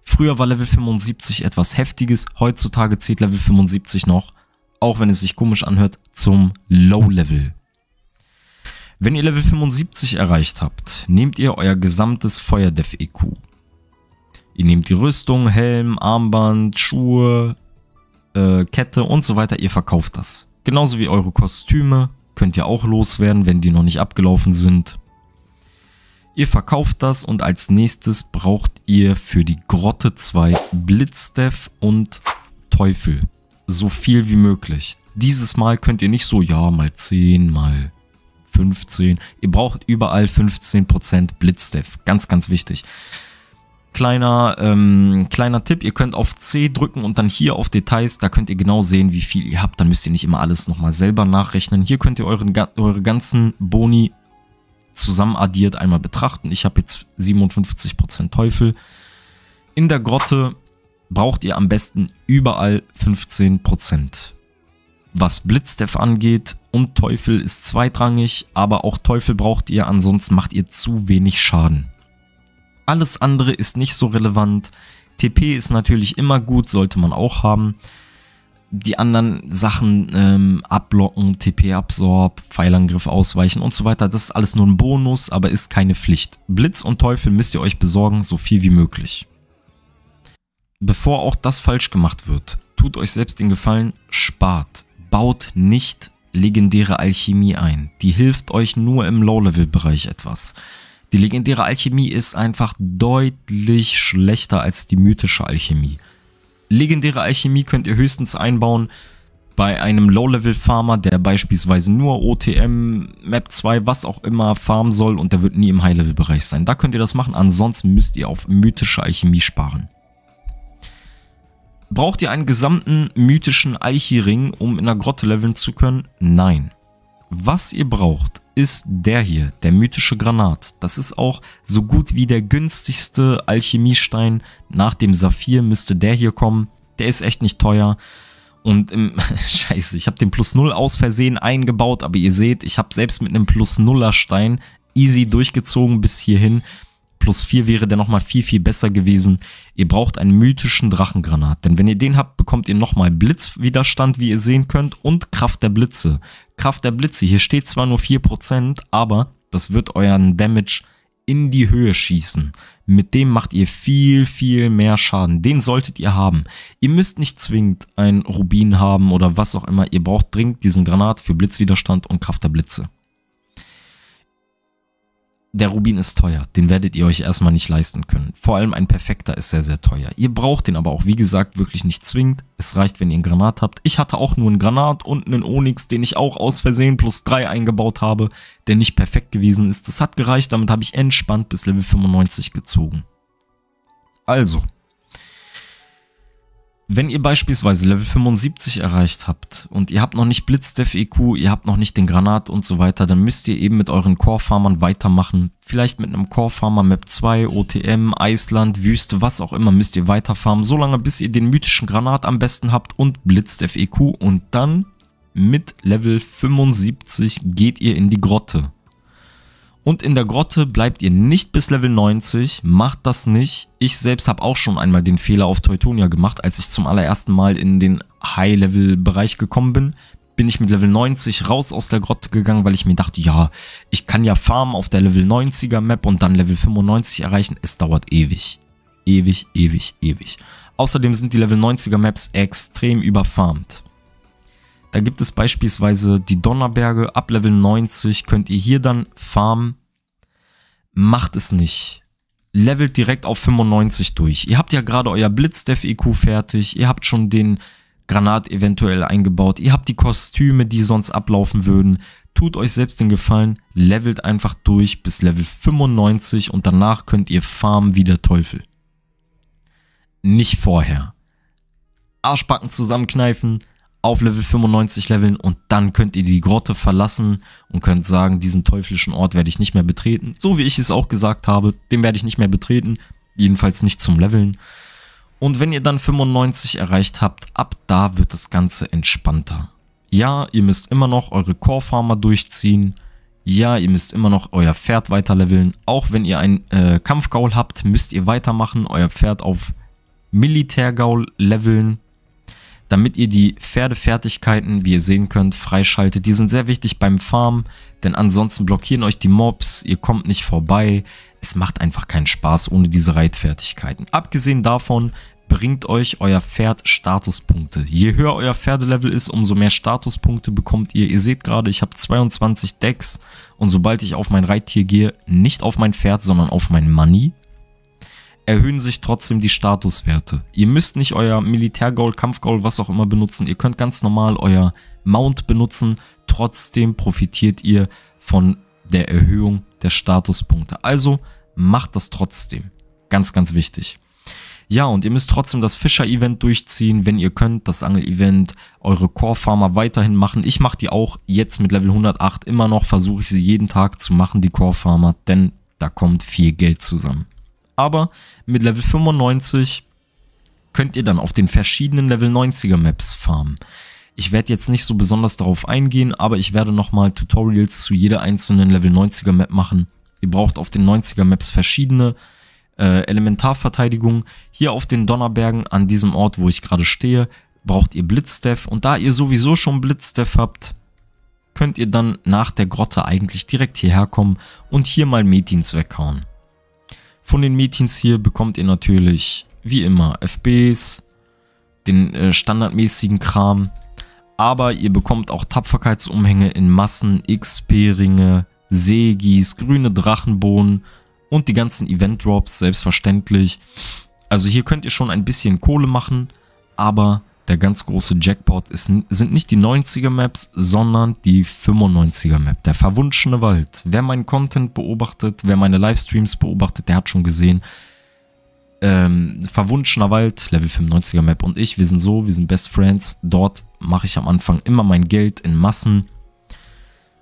Speaker 1: Früher war Level 75 etwas Heftiges. Heutzutage zählt Level 75 noch, auch wenn es sich komisch anhört, zum Low-Level. Wenn ihr Level 75 erreicht habt, nehmt ihr euer gesamtes Feuerdev-EQ Ihr nehmt die Rüstung, Helm, Armband, Schuhe, äh, Kette und so weiter. Ihr verkauft das. Genauso wie eure Kostüme könnt ihr auch loswerden, wenn die noch nicht abgelaufen sind. Ihr verkauft das und als nächstes braucht ihr für die Grotte 2 Blitzdev und Teufel. So viel wie möglich. Dieses Mal könnt ihr nicht so, ja, mal 10, mal 15. Ihr braucht überall 15% Blitzdev. Ganz, ganz wichtig. Kleiner, ähm, kleiner Tipp, ihr könnt auf C drücken und dann hier auf Details, da könnt ihr genau sehen, wie viel ihr habt. Dann müsst ihr nicht immer alles nochmal selber nachrechnen. Hier könnt ihr euren, eure ganzen Boni zusammen addiert einmal betrachten. Ich habe jetzt 57% Teufel. In der Grotte braucht ihr am besten überall 15%. Was Blitzdef angeht und Teufel ist zweitrangig, aber auch Teufel braucht ihr, ansonsten macht ihr zu wenig Schaden. Alles andere ist nicht so relevant. TP ist natürlich immer gut, sollte man auch haben. Die anderen Sachen ähm, abblocken, TP-Absorb, Pfeilangriff ausweichen und so weiter, das ist alles nur ein Bonus, aber ist keine Pflicht. Blitz und Teufel müsst ihr euch besorgen, so viel wie möglich. Bevor auch das falsch gemacht wird, tut euch selbst den Gefallen, spart. Baut nicht legendäre Alchemie ein. Die hilft euch nur im Low-Level-Bereich etwas. Die legendäre Alchemie ist einfach deutlich schlechter als die mythische Alchemie. Legendäre Alchemie könnt ihr höchstens einbauen bei einem Low-Level-Farmer, der beispielsweise nur OTM, Map 2, was auch immer farmen soll und der wird nie im High-Level-Bereich sein. Da könnt ihr das machen, ansonsten müsst ihr auf mythische Alchemie sparen. Braucht ihr einen gesamten mythischen Eichiring, um in der Grotte leveln zu können? Nein. Was ihr braucht, ist der hier, der mythische Granat. Das ist auch so gut wie der günstigste Alchemiestein. Nach dem Saphir müsste der hier kommen. Der ist echt nicht teuer. Und im, scheiße, ich habe den Plus Null aus Versehen eingebaut, aber ihr seht, ich habe selbst mit einem Plus Nuller Stein easy durchgezogen bis hierhin. Plus 4 wäre der nochmal viel, viel besser gewesen. Ihr braucht einen mythischen Drachengranat, denn wenn ihr den habt, bekommt ihr nochmal Blitzwiderstand, wie ihr sehen könnt, und Kraft der Blitze. Kraft der Blitze. Hier steht zwar nur 4%, aber das wird euren Damage in die Höhe schießen. Mit dem macht ihr viel, viel mehr Schaden. Den solltet ihr haben. Ihr müsst nicht zwingend ein Rubin haben oder was auch immer. Ihr braucht dringend diesen Granat für Blitzwiderstand und Kraft der Blitze der Rubin ist teuer. Den werdet ihr euch erstmal nicht leisten können. Vor allem ein Perfekter ist sehr, sehr teuer. Ihr braucht den aber auch, wie gesagt, wirklich nicht zwingend. Es reicht, wenn ihr einen Granat habt. Ich hatte auch nur einen Granat und einen Onyx, den ich auch aus Versehen plus 3 eingebaut habe, der nicht perfekt gewesen ist. Das hat gereicht, damit habe ich entspannt bis Level 95 gezogen. Also, wenn ihr beispielsweise Level 75 erreicht habt und ihr habt noch nicht Blitzdev EQ, ihr habt noch nicht den Granat und so weiter, dann müsst ihr eben mit euren Core-Farmern weitermachen. Vielleicht mit einem Core-Farmer Map 2, OTM, Eisland, Wüste, was auch immer, müsst ihr weiterfarmen, solange bis ihr den mythischen Granat am besten habt und Blitzdev EQ und dann mit Level 75 geht ihr in die Grotte. Und in der Grotte bleibt ihr nicht bis Level 90, macht das nicht. Ich selbst habe auch schon einmal den Fehler auf Teutonia gemacht, als ich zum allerersten Mal in den High-Level-Bereich gekommen bin. Bin ich mit Level 90 raus aus der Grotte gegangen, weil ich mir dachte, ja, ich kann ja farmen auf der Level 90er Map und dann Level 95 erreichen. Es dauert ewig. Ewig, ewig, ewig. Außerdem sind die Level 90er Maps extrem überfarmt. Da gibt es beispielsweise die Donnerberge. Ab Level 90 könnt ihr hier dann farmen. Macht es nicht. Levelt direkt auf 95 durch. Ihr habt ja gerade euer blitzdev eq fertig. Ihr habt schon den Granat eventuell eingebaut. Ihr habt die Kostüme, die sonst ablaufen würden. Tut euch selbst den Gefallen. Levelt einfach durch bis Level 95 und danach könnt ihr farmen wie der Teufel. Nicht vorher. Arschbacken zusammenkneifen auf Level 95 leveln und dann könnt ihr die Grotte verlassen und könnt sagen, diesen teuflischen Ort werde ich nicht mehr betreten. So wie ich es auch gesagt habe, den werde ich nicht mehr betreten, jedenfalls nicht zum Leveln. Und wenn ihr dann 95 erreicht habt, ab da wird das Ganze entspannter. Ja, ihr müsst immer noch eure Core Farmer durchziehen. Ja, ihr müsst immer noch euer Pferd weiter leveln. Auch wenn ihr einen äh, Kampfgaul habt, müsst ihr weitermachen, euer Pferd auf Militärgaul leveln damit ihr die Pferdefertigkeiten, wie ihr sehen könnt, freischaltet. Die sind sehr wichtig beim Farmen, denn ansonsten blockieren euch die Mobs, ihr kommt nicht vorbei. Es macht einfach keinen Spaß ohne diese Reitfertigkeiten. Abgesehen davon bringt euch euer Pferd Statuspunkte. Je höher euer Pferdelevel ist, umso mehr Statuspunkte bekommt ihr. Ihr seht gerade, ich habe 22 Decks und sobald ich auf mein Reittier gehe, nicht auf mein Pferd, sondern auf mein Money, erhöhen sich trotzdem die Statuswerte. Ihr müsst nicht euer Militärgaul, Kampfgaul, was auch immer benutzen. Ihr könnt ganz normal euer Mount benutzen. Trotzdem profitiert ihr von der Erhöhung der Statuspunkte. Also macht das trotzdem. Ganz, ganz wichtig. Ja, und ihr müsst trotzdem das Fischer-Event durchziehen, wenn ihr könnt, das Angel-Event, eure Core-Farmer weiterhin machen. Ich mache die auch jetzt mit Level 108 immer noch, versuche ich sie jeden Tag zu machen, die Core-Farmer, denn da kommt viel Geld zusammen. Aber mit Level 95 könnt ihr dann auf den verschiedenen Level 90er Maps farmen. Ich werde jetzt nicht so besonders darauf eingehen, aber ich werde nochmal Tutorials zu jeder einzelnen Level 90er Map machen. Ihr braucht auf den 90er Maps verschiedene äh, Elementarverteidigung. Hier auf den Donnerbergen, an diesem Ort, wo ich gerade stehe, braucht ihr Blitzstaff. Und da ihr sowieso schon Blitzstaff habt, könnt ihr dann nach der Grotte eigentlich direkt hierher kommen und hier mal Metins weghauen. Von den Mädchens hier bekommt ihr natürlich, wie immer, FBs, den äh, standardmäßigen Kram. Aber ihr bekommt auch Tapferkeitsumhänge in Massen, XP-Ringe, Segis, grüne Drachenbohnen und die ganzen Event-Drops, selbstverständlich. Also hier könnt ihr schon ein bisschen Kohle machen, aber der ganz große Jackpot ist, sind nicht die 90er Maps, sondern die 95er Map, der verwunschene Wald. Wer meinen Content beobachtet, wer meine Livestreams beobachtet, der hat schon gesehen, ähm, verwunschener Wald, Level 95er Map und ich, wir sind so, wir sind Best Friends. Dort mache ich am Anfang immer mein Geld in Massen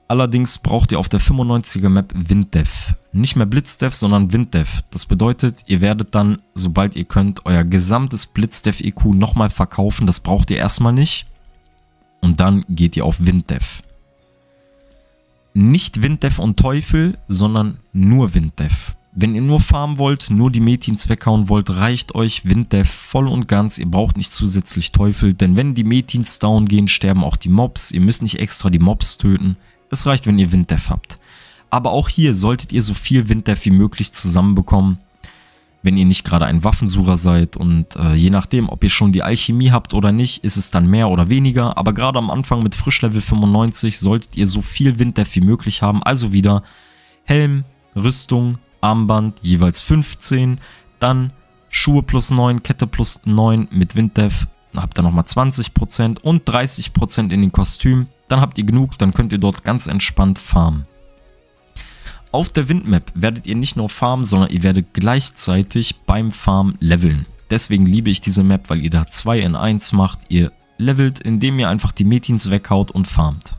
Speaker 1: Allerdings braucht ihr auf der 95er Map Winddev. Nicht mehr Blitzdev, sondern Winddev. Das bedeutet, ihr werdet dann, sobald ihr könnt, euer gesamtes Blitzdev EQ nochmal verkaufen. Das braucht ihr erstmal nicht. Und dann geht ihr auf Winddev. Nicht Winddev und Teufel, sondern nur Winddev. Wenn ihr nur farmen wollt, nur die Metins weghauen wollt, reicht euch Winddev voll und ganz. Ihr braucht nicht zusätzlich Teufel, denn wenn die Metins down gehen, sterben auch die Mobs. Ihr müsst nicht extra die Mobs töten. Es reicht, wenn ihr Winddev habt. Aber auch hier solltet ihr so viel Winddev wie möglich zusammenbekommen, wenn ihr nicht gerade ein Waffensucher seid. Und äh, je nachdem, ob ihr schon die Alchemie habt oder nicht, ist es dann mehr oder weniger. Aber gerade am Anfang mit Frischlevel 95 solltet ihr so viel Winddev wie möglich haben. Also wieder Helm, Rüstung, Armband jeweils 15, dann Schuhe plus 9, Kette plus 9 mit Winddev, habt ihr nochmal 20% und 30% in den Kostümen. Dann habt ihr genug, dann könnt ihr dort ganz entspannt farmen. Auf der Windmap werdet ihr nicht nur farmen, sondern ihr werdet gleichzeitig beim Farm leveln. Deswegen liebe ich diese Map, weil ihr da 2 in 1 macht, ihr levelt, indem ihr einfach die Metins weghaut und farmt.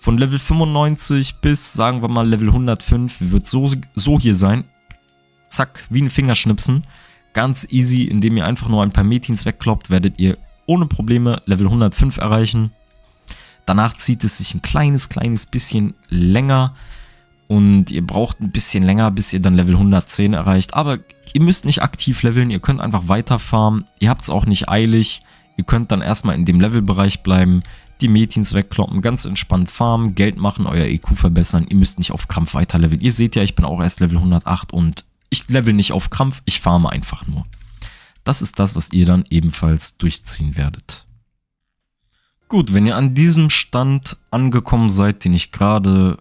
Speaker 1: Von Level 95 bis, sagen wir mal, Level 105 wird so, so hier sein. Zack, wie ein Fingerschnipsen. Ganz easy, indem ihr einfach nur ein paar Metins wegkloppt, werdet ihr ohne Probleme Level 105 erreichen. Danach zieht es sich ein kleines, kleines bisschen länger und ihr braucht ein bisschen länger, bis ihr dann Level 110 erreicht. Aber ihr müsst nicht aktiv leveln, ihr könnt einfach weiterfarmen, ihr habt es auch nicht eilig. Ihr könnt dann erstmal in dem Levelbereich bleiben, die Mädchens wegkloppen, ganz entspannt farmen, Geld machen, euer EQ verbessern. Ihr müsst nicht auf Krampf weiterleveln. Ihr seht ja, ich bin auch erst Level 108 und ich level nicht auf Krampf, ich farme einfach nur. Das ist das, was ihr dann ebenfalls durchziehen werdet. Gut, wenn ihr an diesem Stand angekommen seid, den ich gerade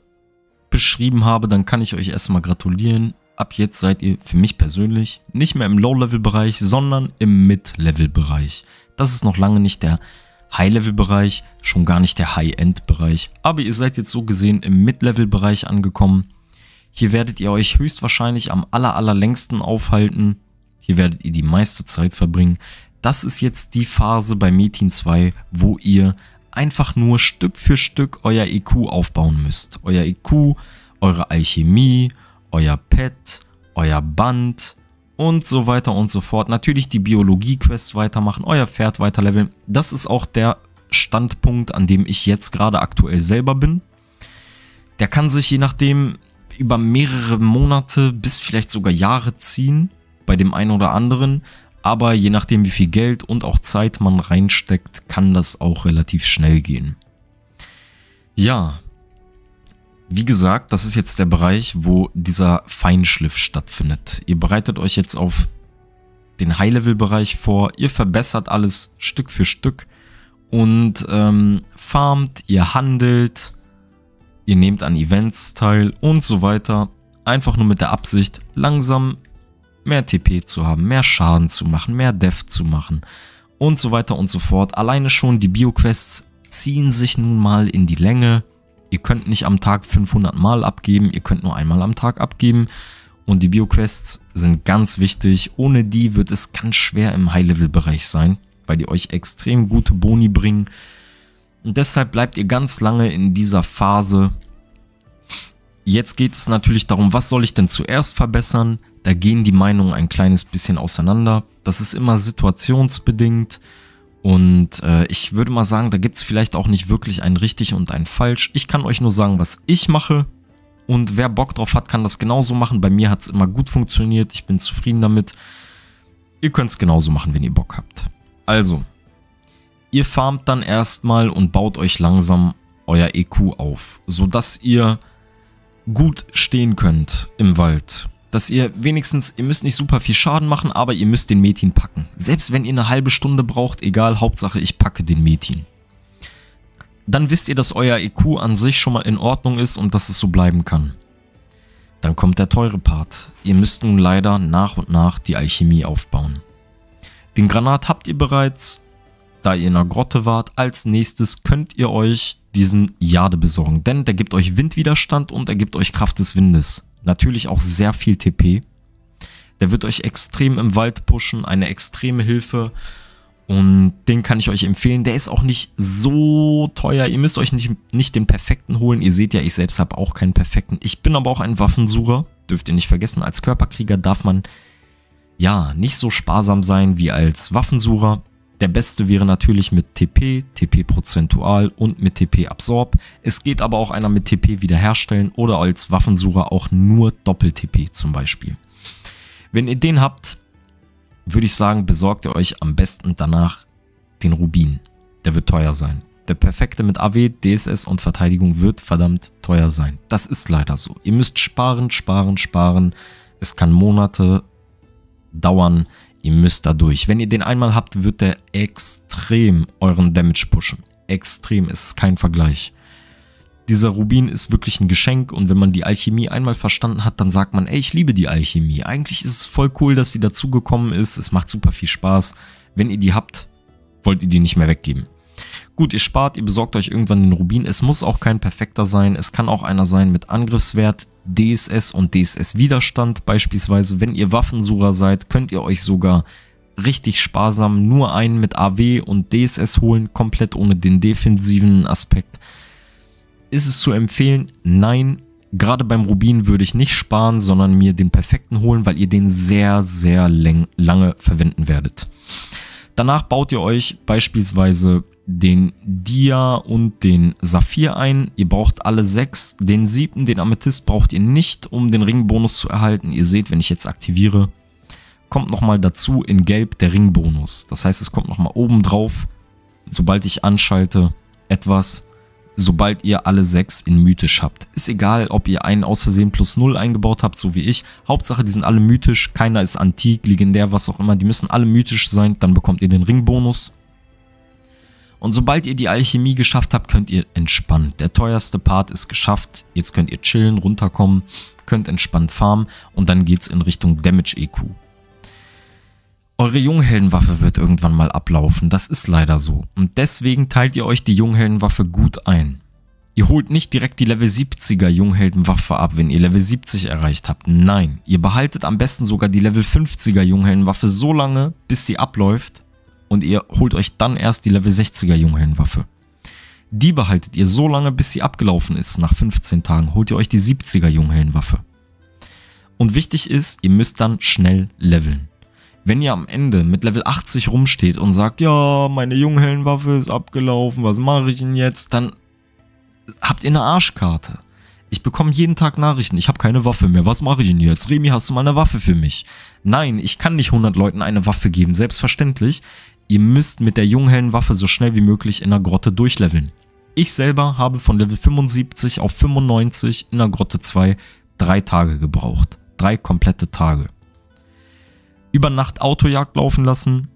Speaker 1: beschrieben habe, dann kann ich euch erstmal gratulieren. Ab jetzt seid ihr für mich persönlich nicht mehr im Low-Level-Bereich, sondern im Mid-Level-Bereich. Das ist noch lange nicht der High-Level-Bereich, schon gar nicht der High-End-Bereich. Aber ihr seid jetzt so gesehen im Mid-Level-Bereich angekommen. Hier werdet ihr euch höchstwahrscheinlich am aller, allerlängsten aufhalten. Hier werdet ihr die meiste Zeit verbringen das ist jetzt die Phase bei Metin 2, wo ihr einfach nur Stück für Stück euer EQ aufbauen müsst. Euer EQ, eure Alchemie, euer Pet, euer Band und so weiter und so fort. Natürlich die Biologie-Quest weitermachen, euer Pferd weiterleveln. Das ist auch der Standpunkt, an dem ich jetzt gerade aktuell selber bin. Der kann sich je nachdem über mehrere Monate bis vielleicht sogar Jahre ziehen, bei dem einen oder anderen. Aber je nachdem, wie viel Geld und auch Zeit man reinsteckt, kann das auch relativ schnell gehen. Ja, wie gesagt, das ist jetzt der Bereich, wo dieser Feinschliff stattfindet. Ihr bereitet euch jetzt auf den High-Level-Bereich vor, ihr verbessert alles Stück für Stück und ähm, farmt, ihr handelt, ihr nehmt an Events teil und so weiter. Einfach nur mit der Absicht, langsam mehr TP zu haben, mehr Schaden zu machen, mehr Def zu machen und so weiter und so fort. Alleine schon die Bio-Quests ziehen sich nun mal in die Länge. Ihr könnt nicht am Tag 500 Mal abgeben, ihr könnt nur einmal am Tag abgeben. Und die Bio-Quests sind ganz wichtig. Ohne die wird es ganz schwer im High-Level-Bereich sein, weil die euch extrem gute Boni bringen. Und deshalb bleibt ihr ganz lange in dieser Phase, Jetzt geht es natürlich darum, was soll ich denn zuerst verbessern? Da gehen die Meinungen ein kleines bisschen auseinander. Das ist immer situationsbedingt. Und äh, ich würde mal sagen, da gibt es vielleicht auch nicht wirklich ein richtig und ein falsch. Ich kann euch nur sagen, was ich mache. Und wer Bock drauf hat, kann das genauso machen. Bei mir hat es immer gut funktioniert. Ich bin zufrieden damit. Ihr könnt es genauso machen, wenn ihr Bock habt. Also, ihr farmt dann erstmal und baut euch langsam euer EQ auf, sodass ihr gut stehen könnt im Wald. Dass ihr wenigstens, ihr müsst nicht super viel Schaden machen, aber ihr müsst den Metin packen. Selbst wenn ihr eine halbe Stunde braucht, egal, Hauptsache ich packe den Metin. Dann wisst ihr, dass euer EQ an sich schon mal in Ordnung ist und dass es so bleiben kann. Dann kommt der teure Part. Ihr müsst nun leider nach und nach die Alchemie aufbauen. Den Granat habt ihr bereits, da ihr in der Grotte wart. Als nächstes könnt ihr euch diesen Jade besorgen, denn der gibt euch Windwiderstand und er gibt euch Kraft des Windes. Natürlich auch sehr viel TP. Der wird euch extrem im Wald pushen, eine extreme Hilfe. Und den kann ich euch empfehlen. Der ist auch nicht so teuer. Ihr müsst euch nicht, nicht den perfekten holen. Ihr seht ja, ich selbst habe auch keinen perfekten. Ich bin aber auch ein Waffensucher. Dürft ihr nicht vergessen. Als Körperkrieger darf man ja nicht so sparsam sein wie als Waffensucher. Der beste wäre natürlich mit TP, TP prozentual und mit TP Absorb. Es geht aber auch einer mit TP wiederherstellen oder als Waffensucher auch nur Doppel-TP zum Beispiel. Wenn ihr den habt, würde ich sagen, besorgt ihr euch am besten danach den Rubin. Der wird teuer sein. Der perfekte mit AW, DSS und Verteidigung wird verdammt teuer sein. Das ist leider so. Ihr müsst sparen, sparen, sparen. Es kann Monate dauern, Ihr müsst da durch. Wenn ihr den einmal habt, wird der extrem euren Damage pushen. Extrem, es ist kein Vergleich. Dieser Rubin ist wirklich ein Geschenk und wenn man die Alchemie einmal verstanden hat, dann sagt man, ey, ich liebe die Alchemie. Eigentlich ist es voll cool, dass sie dazugekommen ist. Es macht super viel Spaß. Wenn ihr die habt, wollt ihr die nicht mehr weggeben. Gut, ihr spart, ihr besorgt euch irgendwann den Rubin. Es muss auch kein perfekter sein. Es kann auch einer sein mit Angriffswert, DSS und DSS-Widerstand beispielsweise. Wenn ihr Waffensucher seid, könnt ihr euch sogar richtig sparsam nur einen mit AW und DSS holen, komplett ohne den defensiven Aspekt. Ist es zu empfehlen? Nein. Gerade beim Rubin würde ich nicht sparen, sondern mir den perfekten holen, weil ihr den sehr, sehr lange verwenden werdet. Danach baut ihr euch beispielsweise den Dia und den Saphir ein. Ihr braucht alle sechs. Den siebten, den Amethyst braucht ihr nicht, um den Ringbonus zu erhalten. Ihr seht, wenn ich jetzt aktiviere, kommt nochmal dazu in Gelb der Ringbonus. Das heißt, es kommt nochmal oben drauf, sobald ich anschalte, etwas, sobald ihr alle sechs in mythisch habt. Ist egal, ob ihr einen aus Versehen plus null eingebaut habt, so wie ich. Hauptsache, die sind alle mythisch, keiner ist antik, legendär, was auch immer. Die müssen alle mythisch sein, dann bekommt ihr den Ringbonus. Und sobald ihr die Alchemie geschafft habt, könnt ihr entspannen. Der teuerste Part ist geschafft. Jetzt könnt ihr chillen, runterkommen, könnt entspannt farmen und dann geht's in Richtung Damage EQ. Eure Jungheldenwaffe wird irgendwann mal ablaufen, das ist leider so. Und deswegen teilt ihr euch die Jungheldenwaffe gut ein. Ihr holt nicht direkt die Level 70er Jungheldenwaffe ab, wenn ihr Level 70 erreicht habt. Nein, ihr behaltet am besten sogar die Level 50er Jungheldenwaffe so lange, bis sie abläuft und ihr holt euch dann erst die Level 60er Junghellenwaffe. Die behaltet ihr so lange, bis sie abgelaufen ist. Nach 15 Tagen holt ihr euch die 70er Junghellenwaffe. Und wichtig ist, ihr müsst dann schnell leveln. Wenn ihr am Ende mit Level 80 rumsteht und sagt, ja, meine Junghellenwaffe ist abgelaufen, was mache ich denn jetzt? Dann habt ihr eine Arschkarte. Ich bekomme jeden Tag Nachrichten, ich habe keine Waffe mehr, was mache ich denn jetzt? Remi, hast du mal eine Waffe für mich? Nein, ich kann nicht 100 Leuten eine Waffe geben, selbstverständlich ihr müsst mit der jungen Waffe so schnell wie möglich in der Grotte durchleveln. Ich selber habe von Level 75 auf 95 in der Grotte 2 drei Tage gebraucht. Drei komplette Tage. Über Nacht Autojagd laufen lassen,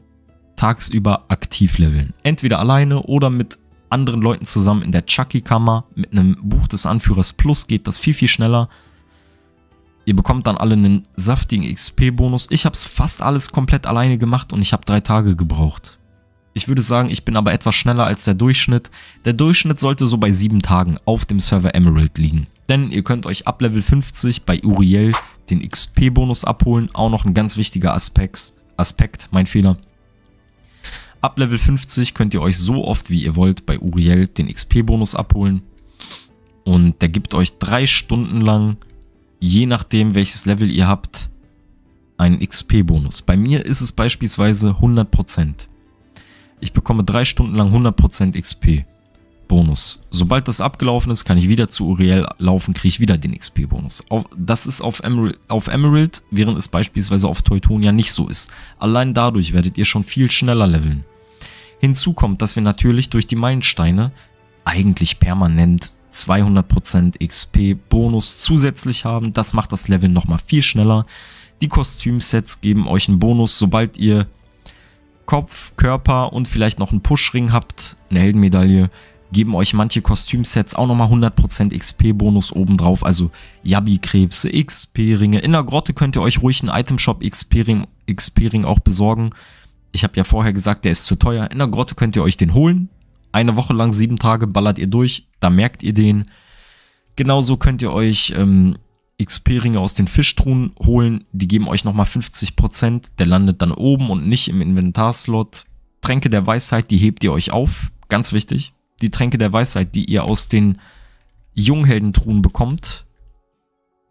Speaker 1: tagsüber aktiv leveln. Entweder alleine oder mit anderen Leuten zusammen in der Chucky-Kammer. Mit einem Buch des Anführers Plus geht das viel, viel schneller Ihr bekommt dann alle einen saftigen XP-Bonus. Ich habe es fast alles komplett alleine gemacht und ich habe drei Tage gebraucht. Ich würde sagen, ich bin aber etwas schneller als der Durchschnitt. Der Durchschnitt sollte so bei sieben Tagen auf dem Server Emerald liegen. Denn ihr könnt euch ab Level 50 bei Uriel den XP-Bonus abholen. Auch noch ein ganz wichtiger Aspekt, Aspekt, mein Fehler. Ab Level 50 könnt ihr euch so oft wie ihr wollt bei Uriel den XP-Bonus abholen. Und der gibt euch drei Stunden lang je nachdem welches Level ihr habt, einen XP-Bonus. Bei mir ist es beispielsweise 100%. Ich bekomme drei Stunden lang 100% XP-Bonus. Sobald das abgelaufen ist, kann ich wieder zu Uriel laufen, kriege ich wieder den XP-Bonus. Das ist auf Emerald, auf Emerald, während es beispielsweise auf Teutonia nicht so ist. Allein dadurch werdet ihr schon viel schneller leveln. Hinzu kommt, dass wir natürlich durch die Meilensteine eigentlich permanent 200% XP-Bonus zusätzlich haben. Das macht das Level nochmal viel schneller. Die Kostümsets geben euch einen Bonus, sobald ihr Kopf, Körper und vielleicht noch einen Pushring habt, eine Heldenmedaille, geben euch manche Kostümsets auch nochmal 100% XP-Bonus obendrauf, also Yabi-Krebse, XP-Ringe. In der Grotte könnt ihr euch ruhig einen Itemshop XP-Ring XP -Ring auch besorgen. Ich habe ja vorher gesagt, der ist zu teuer. In der Grotte könnt ihr euch den holen, eine Woche lang, sieben Tage ballert ihr durch, da merkt ihr den. Genauso könnt ihr euch ähm, XP-Ringe aus den Fischtruhen holen. Die geben euch nochmal 50%. Der landet dann oben und nicht im Inventarslot. Tränke der Weisheit, die hebt ihr euch auf. Ganz wichtig. Die Tränke der Weisheit, die ihr aus den Jungheldentruhen bekommt,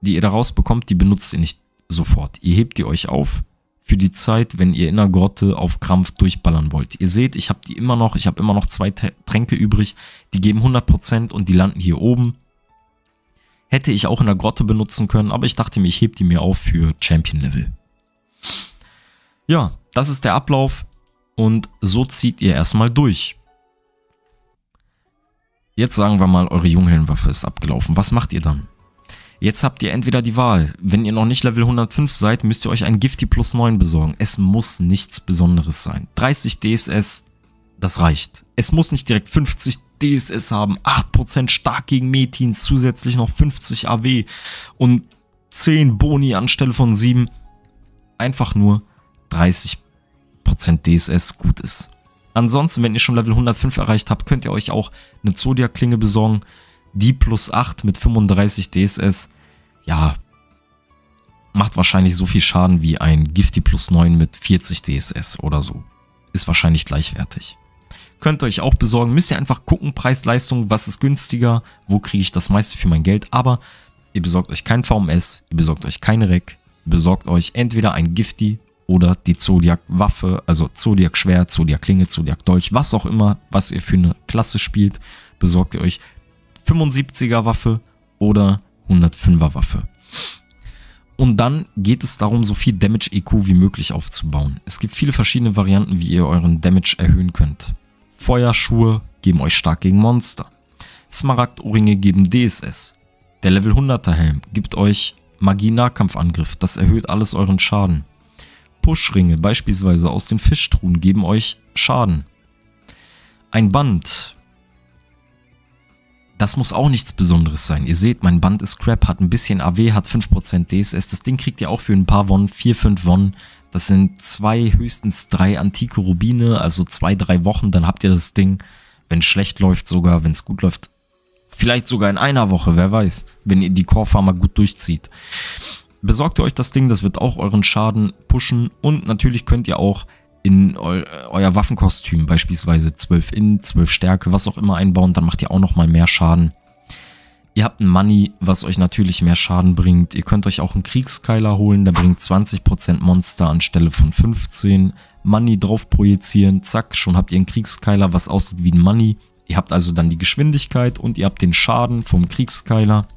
Speaker 1: die ihr daraus bekommt, die benutzt ihr nicht sofort. Ihr hebt die euch auf für die Zeit, wenn ihr in der Grotte auf Krampf durchballern wollt. Ihr seht, ich habe die immer noch, ich habe immer noch zwei Tränke übrig, die geben 100% und die landen hier oben. Hätte ich auch in der Grotte benutzen können, aber ich dachte mir, ich heb die mir auf für Champion Level. Ja, das ist der Ablauf und so zieht ihr erstmal durch. Jetzt sagen wir mal, eure Junghellenwaffe ist abgelaufen. Was macht ihr dann? Jetzt habt ihr entweder die Wahl. Wenn ihr noch nicht Level 105 seid, müsst ihr euch ein Gifty plus 9 besorgen. Es muss nichts Besonderes sein. 30 DSS, das reicht. Es muss nicht direkt 50 DSS haben, 8% stark gegen Metin, zusätzlich noch 50 AW und 10 Boni anstelle von 7. Einfach nur 30% DSS gut ist. Ansonsten, wenn ihr schon Level 105 erreicht habt, könnt ihr euch auch eine Zodiac-Klinge besorgen. Die plus 8 mit 35 DSS ja, macht wahrscheinlich so viel Schaden wie ein Gifty plus 9 mit 40 DSS oder so. Ist wahrscheinlich gleichwertig. Könnt ihr euch auch besorgen, müsst ihr einfach gucken, Preis-Leistung, was ist günstiger, wo kriege ich das meiste für mein Geld, aber ihr besorgt euch kein VMS, ihr besorgt euch keine Rec, ihr besorgt euch entweder ein Gifty oder die Zodiac-Waffe, also Zodiac-Schwert, Zodiac-Klinge, Zodiac-Dolch, was auch immer, was ihr für eine Klasse spielt, besorgt ihr euch 75er-Waffe oder 105er Waffe. Und dann geht es darum, so viel Damage EQ wie möglich aufzubauen. Es gibt viele verschiedene Varianten, wie ihr euren Damage erhöhen könnt. Feuerschuhe geben euch stark gegen Monster. Smaragd-Ohrringe geben DSS. Der Level 100er Helm gibt euch Magie-Nahkampfangriff, das erhöht alles euren Schaden. Pushringe beispielsweise aus den Fischtruhen geben euch Schaden. Ein Band das muss auch nichts Besonderes sein. Ihr seht, mein Band ist crap, hat ein bisschen AW, hat 5% DSS. Das Ding kriegt ihr auch für ein paar Won, 4, 5 Won. Das sind zwei, höchstens drei antike Rubine, also zwei, drei Wochen. Dann habt ihr das Ding, wenn schlecht läuft sogar, wenn es gut läuft. Vielleicht sogar in einer Woche, wer weiß, wenn ihr die Core Farmer gut durchzieht. Besorgt ihr euch das Ding, das wird auch euren Schaden pushen. Und natürlich könnt ihr auch in eu euer Waffenkostüm beispielsweise 12 in, 12 Stärke, was auch immer einbauen, dann macht ihr auch nochmal mehr Schaden. Ihr habt ein Money, was euch natürlich mehr Schaden bringt. Ihr könnt euch auch einen Kriegskeiler holen, der bringt 20% Monster anstelle von 15. Money drauf projizieren, zack, schon habt ihr einen Kriegskeiler, was aussieht wie ein Money. Ihr habt also dann die Geschwindigkeit und ihr habt den Schaden vom Kriegskeiler.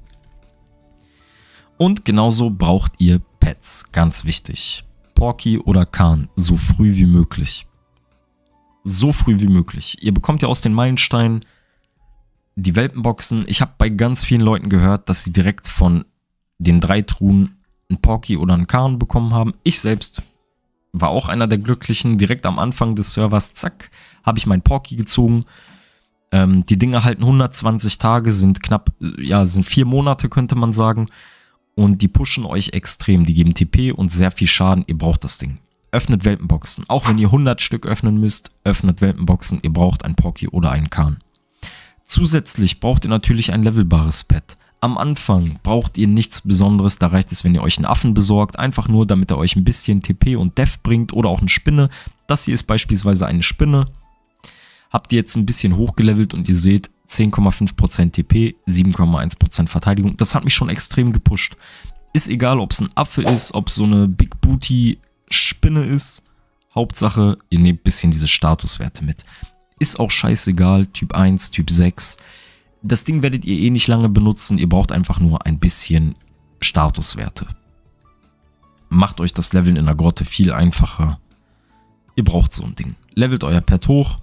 Speaker 1: Und genauso braucht ihr Pets, ganz wichtig. Porky oder Kahn, so früh wie möglich. So früh wie möglich. Ihr bekommt ja aus den Meilensteinen die Welpenboxen. Ich habe bei ganz vielen Leuten gehört, dass sie direkt von den drei Truhen einen Porky oder einen Kahn bekommen haben. Ich selbst war auch einer der Glücklichen. Direkt am Anfang des Servers, zack, habe ich meinen Porky gezogen. Ähm, die Dinger halten 120 Tage, sind knapp, ja, sind vier Monate, könnte man sagen und die pushen euch extrem. Die geben TP und sehr viel Schaden. Ihr braucht das Ding. Öffnet Welpenboxen. Auch wenn ihr 100 Stück öffnen müsst, öffnet Welpenboxen. Ihr braucht ein Pocky oder einen Kahn. Zusätzlich braucht ihr natürlich ein levelbares Pet. Am Anfang braucht ihr nichts Besonderes, da reicht es, wenn ihr euch einen Affen besorgt, einfach nur, damit er euch ein bisschen TP und Def bringt oder auch eine Spinne. Das hier ist beispielsweise eine Spinne. Habt ihr jetzt ein bisschen hochgelevelt und ihr seht, 10,5% TP, 7,1% Verteidigung. Das hat mich schon extrem gepusht. Ist egal, ob es ein Affe ist, ob so eine Big Booty Spinne ist. Hauptsache, ihr nehmt ein bisschen diese Statuswerte mit. Ist auch scheißegal, Typ 1, Typ 6. Das Ding werdet ihr eh nicht lange benutzen. Ihr braucht einfach nur ein bisschen Statuswerte. Macht euch das Leveln in der Grotte viel einfacher. Ihr braucht so ein Ding. Levelt euer Pet hoch,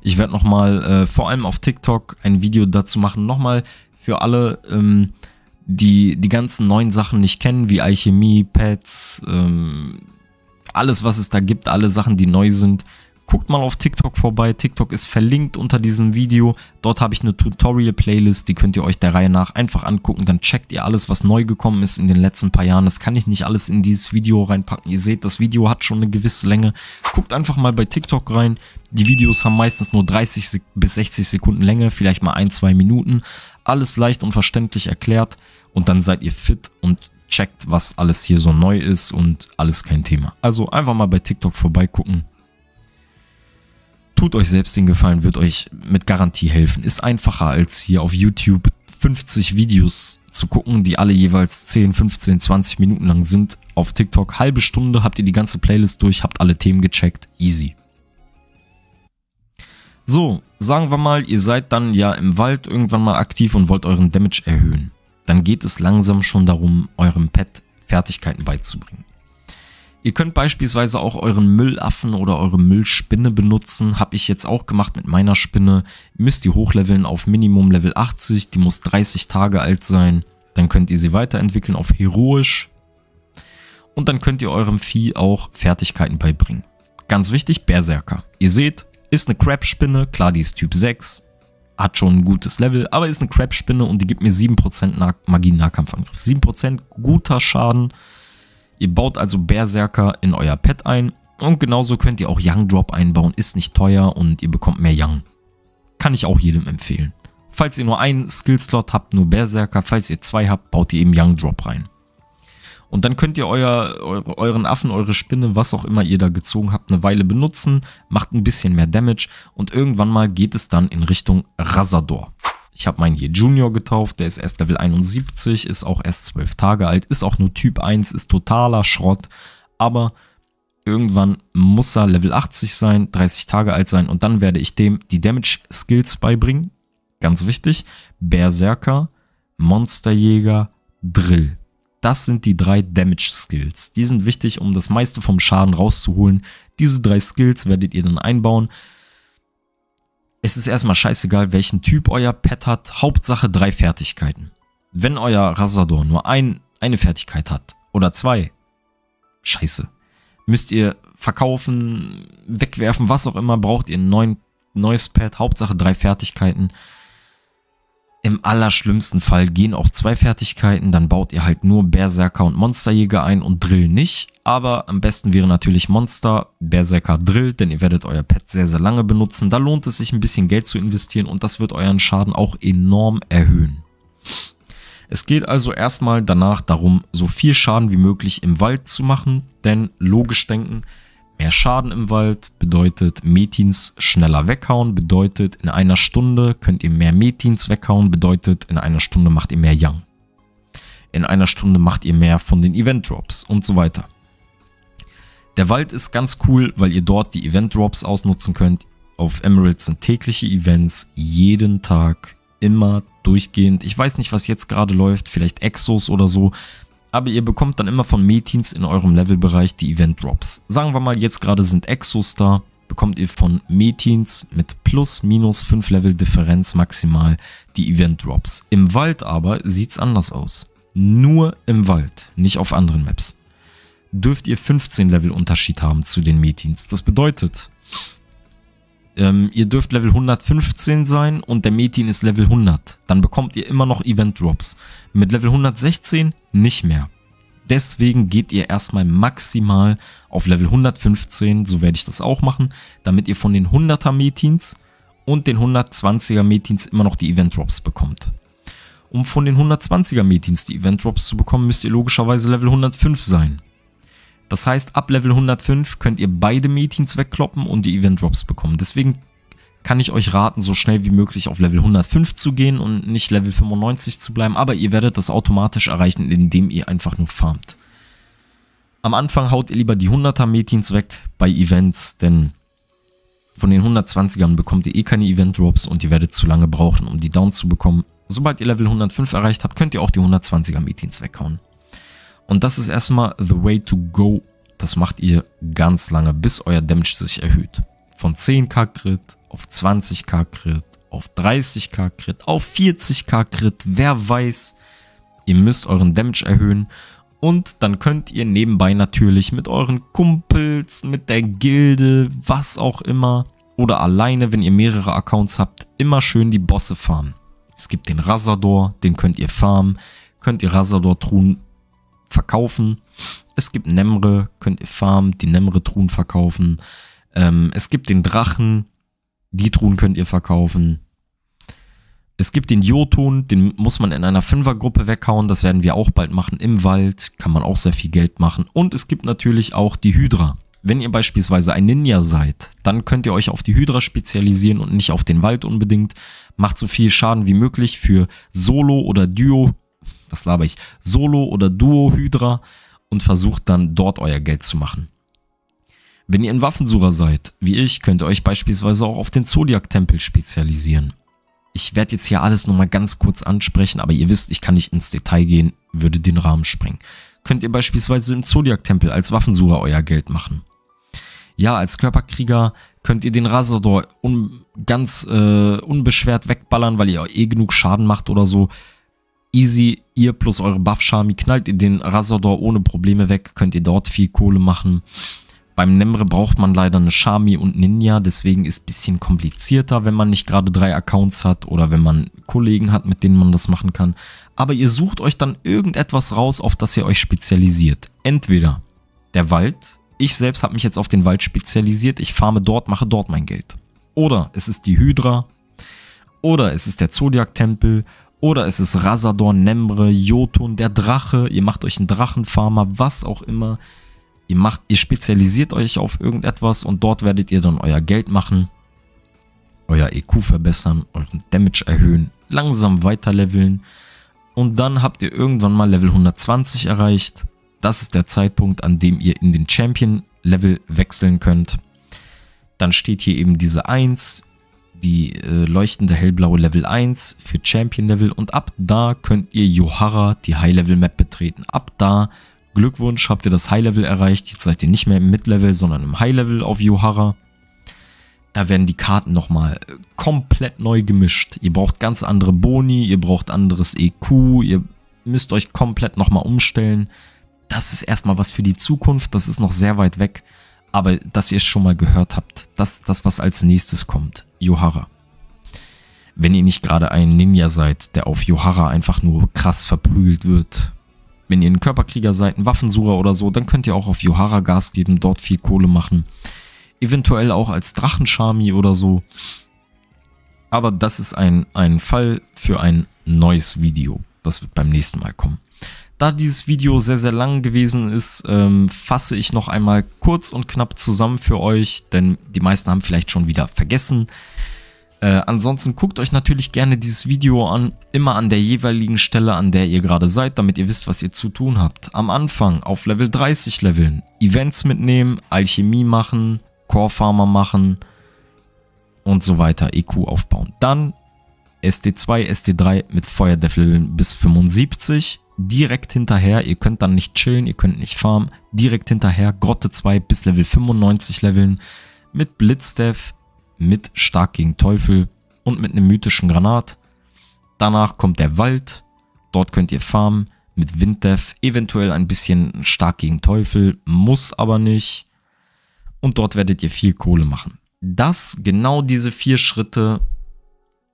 Speaker 1: ich werde nochmal äh, vor allem auf TikTok ein Video dazu machen. Nochmal für alle, ähm, die die ganzen neuen Sachen nicht kennen, wie Alchemie, Pets, ähm, alles, was es da gibt, alle Sachen, die neu sind. Guckt mal auf TikTok vorbei. TikTok ist verlinkt unter diesem Video. Dort habe ich eine Tutorial-Playlist, die könnt ihr euch der Reihe nach einfach angucken. Dann checkt ihr alles, was neu gekommen ist in den letzten paar Jahren. Das kann ich nicht alles in dieses Video reinpacken. Ihr seht, das Video hat schon eine gewisse Länge. Guckt einfach mal bei TikTok rein. Die Videos haben meistens nur 30 bis 60 Sekunden Länge, vielleicht mal ein, zwei Minuten. Alles leicht und verständlich erklärt. Und dann seid ihr fit und checkt, was alles hier so neu ist und alles kein Thema. Also einfach mal bei TikTok vorbeigucken tut euch selbst den Gefallen, wird euch mit Garantie helfen. Ist einfacher als hier auf YouTube 50 Videos zu gucken, die alle jeweils 10, 15, 20 Minuten lang sind. Auf TikTok halbe Stunde habt ihr die ganze Playlist durch, habt alle Themen gecheckt. Easy. So, sagen wir mal, ihr seid dann ja im Wald irgendwann mal aktiv und wollt euren Damage erhöhen. Dann geht es langsam schon darum, eurem Pet Fertigkeiten beizubringen. Ihr könnt beispielsweise auch euren Müllaffen oder eure Müllspinne benutzen. Habe ich jetzt auch gemacht mit meiner Spinne. Ihr müsst die hochleveln auf Minimum Level 80. Die muss 30 Tage alt sein. Dann könnt ihr sie weiterentwickeln auf Heroisch. Und dann könnt ihr eurem Vieh auch Fertigkeiten beibringen. Ganz wichtig, Berserker. Ihr seht, ist eine Crab-Spinne. Klar, die ist Typ 6. Hat schon ein gutes Level. Aber ist eine Crab-Spinne und die gibt mir 7% Magie-Nahkampfangriff. 7% guter Schaden. Ihr baut also Berserker in euer Pet ein und genauso könnt ihr auch Young Drop einbauen, ist nicht teuer und ihr bekommt mehr Young. Kann ich auch jedem empfehlen. Falls ihr nur einen Skillslot habt, nur Berserker, falls ihr zwei habt, baut ihr eben Young Drop rein. Und dann könnt ihr euer, eure, euren Affen, eure Spinne, was auch immer ihr da gezogen habt, eine Weile benutzen, macht ein bisschen mehr Damage und irgendwann mal geht es dann in Richtung Rasador. Ich habe meinen hier Junior getauft, der ist erst Level 71, ist auch erst 12 Tage alt, ist auch nur Typ 1, ist totaler Schrott, aber irgendwann muss er Level 80 sein, 30 Tage alt sein und dann werde ich dem die Damage Skills beibringen. Ganz wichtig, Berserker, Monsterjäger, Drill. Das sind die drei Damage Skills. Die sind wichtig, um das meiste vom Schaden rauszuholen. Diese drei Skills werdet ihr dann einbauen es ist erstmal scheißegal, welchen Typ euer Pet hat. Hauptsache drei Fertigkeiten. Wenn euer Rasador nur ein, eine Fertigkeit hat oder zwei, scheiße. Müsst ihr verkaufen, wegwerfen, was auch immer, braucht ihr ein neues Pet. Hauptsache drei Fertigkeiten. Im allerschlimmsten Fall gehen auch zwei Fertigkeiten, dann baut ihr halt nur Berserker und Monsterjäger ein und Drill nicht. Aber am besten wäre natürlich Monster, Berserker Drill, denn ihr werdet euer Pet sehr, sehr lange benutzen. Da lohnt es sich ein bisschen Geld zu investieren und das wird euren Schaden auch enorm erhöhen. Es geht also erstmal danach darum, so viel Schaden wie möglich im Wald zu machen, denn logisch denken, Mehr Schaden im Wald bedeutet Metins schneller weghauen, bedeutet in einer Stunde könnt ihr mehr Metins weghauen, bedeutet in einer Stunde macht ihr mehr Young. In einer Stunde macht ihr mehr von den Event Drops und so weiter. Der Wald ist ganz cool, weil ihr dort die Event Drops ausnutzen könnt. Auf Emeralds sind tägliche Events jeden Tag immer durchgehend. Ich weiß nicht, was jetzt gerade läuft, vielleicht Exos oder so aber ihr bekommt dann immer von Metins in eurem Levelbereich die Event Drops. Sagen wir mal, jetzt gerade sind Exos da, bekommt ihr von Metins mit plus minus 5 Level Differenz maximal die Event Drops. Im Wald aber sieht es anders aus. Nur im Wald, nicht auf anderen Maps. Dürft ihr 15 Level Unterschied haben zu den Metins. Das bedeutet, ähm, ihr dürft Level 115 sein und der Metin ist Level 100. Dann bekommt ihr immer noch Event Drops. Mit Level 116 nicht mehr. Deswegen geht ihr erstmal maximal auf Level 115, so werde ich das auch machen, damit ihr von den 100er Metins und den 120er Metins immer noch die Event Drops bekommt. Um von den 120er Metins die Event Drops zu bekommen, müsst ihr logischerweise Level 105 sein. Das heißt, ab Level 105 könnt ihr beide Meetings wegkloppen und die Event Drops bekommen. Deswegen kann ich euch raten, so schnell wie möglich auf Level 105 zu gehen und nicht Level 95 zu bleiben, aber ihr werdet das automatisch erreichen, indem ihr einfach nur farmt. Am Anfang haut ihr lieber die 100er Metins weg bei Events, denn von den 120ern bekommt ihr eh keine Event Drops und ihr werdet zu lange brauchen, um die Downs zu bekommen. Sobald ihr Level 105 erreicht habt, könnt ihr auch die 120er Metins weghauen. Und das ist erstmal the way to go. Das macht ihr ganz lange, bis euer Damage sich erhöht. Von 10k Crit auf 20k Crit, auf 30k Crit, auf 40k Crit, wer weiß. Ihr müsst euren Damage erhöhen und dann könnt ihr nebenbei natürlich mit euren Kumpels, mit der Gilde, was auch immer oder alleine, wenn ihr mehrere Accounts habt, immer schön die Bosse farmen. Es gibt den Rasador, den könnt ihr farmen, könnt ihr Rasador-Truhen verkaufen. Es gibt Nemre, könnt ihr farmen, die Nemre-Truhen verkaufen. Ähm, es gibt den Drachen, die Truhen könnt ihr verkaufen. Es gibt den Jotun, den muss man in einer Fünfergruppe weghauen. Das werden wir auch bald machen im Wald. Kann man auch sehr viel Geld machen. Und es gibt natürlich auch die Hydra. Wenn ihr beispielsweise ein Ninja seid, dann könnt ihr euch auf die Hydra spezialisieren und nicht auf den Wald unbedingt. Macht so viel Schaden wie möglich für Solo- oder Duo was laber ich, Solo oder Duo Hydra und versucht dann dort euer Geld zu machen. Wenn ihr ein Waffensucher seid, wie ich, könnt ihr euch beispielsweise auch auf den Zodiac-Tempel spezialisieren. Ich werde jetzt hier alles nochmal ganz kurz ansprechen, aber ihr wisst, ich kann nicht ins Detail gehen, würde den Rahmen sprengen. Könnt ihr beispielsweise im Zodiac-Tempel als Waffensucher euer Geld machen. Ja, als Körperkrieger könnt ihr den Rasador un ganz äh, unbeschwert wegballern, weil ihr eh genug Schaden macht oder so easy. Ihr plus eure Buff-Shami knallt ihr den Rasador ohne Probleme weg, könnt ihr dort viel Kohle machen. Beim Nemre braucht man leider eine Shami und Ninja, deswegen ist ein bisschen komplizierter, wenn man nicht gerade drei Accounts hat oder wenn man Kollegen hat, mit denen man das machen kann. Aber ihr sucht euch dann irgendetwas raus, auf das ihr euch spezialisiert. Entweder der Wald, ich selbst habe mich jetzt auf den Wald spezialisiert, ich farme dort, mache dort mein Geld. Oder es ist die Hydra, oder es ist der Zodiac-Tempel, oder es ist Razador, Nemre, Jotun, der Drache. Ihr macht euch einen Drachenfarmer, was auch immer. Ihr, macht, ihr spezialisiert euch auf irgendetwas und dort werdet ihr dann euer Geld machen, euer EQ verbessern, euren Damage erhöhen, langsam weiterleveln. Und dann habt ihr irgendwann mal Level 120 erreicht. Das ist der Zeitpunkt, an dem ihr in den Champion-Level wechseln könnt. Dann steht hier eben diese 1 die äh, leuchtende hellblaue Level 1 für Champion Level und ab da könnt ihr Johara, die High Level Map betreten. Ab da, Glückwunsch, habt ihr das High Level erreicht. Jetzt seid ihr nicht mehr im Mid Level, sondern im High Level auf Johara. Da werden die Karten nochmal äh, komplett neu gemischt. Ihr braucht ganz andere Boni, ihr braucht anderes EQ, ihr müsst euch komplett nochmal umstellen. Das ist erstmal was für die Zukunft, das ist noch sehr weit weg aber dass ihr es schon mal gehört habt. Das, das was als nächstes kommt. Johara. Wenn ihr nicht gerade ein Ninja seid, der auf Johara einfach nur krass verprügelt wird. Wenn ihr ein Körperkrieger seid, ein Waffensucher oder so, dann könnt ihr auch auf Johara Gas geben, dort viel Kohle machen. Eventuell auch als Drachenschami oder so. Aber das ist ein, ein Fall für ein neues Video. Das wird beim nächsten Mal kommen. Da dieses Video sehr, sehr lang gewesen ist, ähm, fasse ich noch einmal kurz und knapp zusammen für euch, denn die meisten haben vielleicht schon wieder vergessen. Äh, ansonsten guckt euch natürlich gerne dieses Video an, immer an der jeweiligen Stelle, an der ihr gerade seid, damit ihr wisst, was ihr zu tun habt. Am Anfang auf Level 30 leveln, Events mitnehmen, Alchemie machen, Core Farmer machen und so weiter, EQ aufbauen. Dann SD2, SD3 mit Feuerdeffeln bis 75, direkt hinterher, ihr könnt dann nicht chillen, ihr könnt nicht farmen, direkt hinterher Grotte 2 bis Level 95 leveln, mit Blitzdev, mit Stark gegen Teufel und mit einem mythischen Granat. Danach kommt der Wald, dort könnt ihr farmen, mit Winddev. eventuell ein bisschen Stark gegen Teufel, muss aber nicht. Und dort werdet ihr viel Kohle machen. Das, genau diese vier Schritte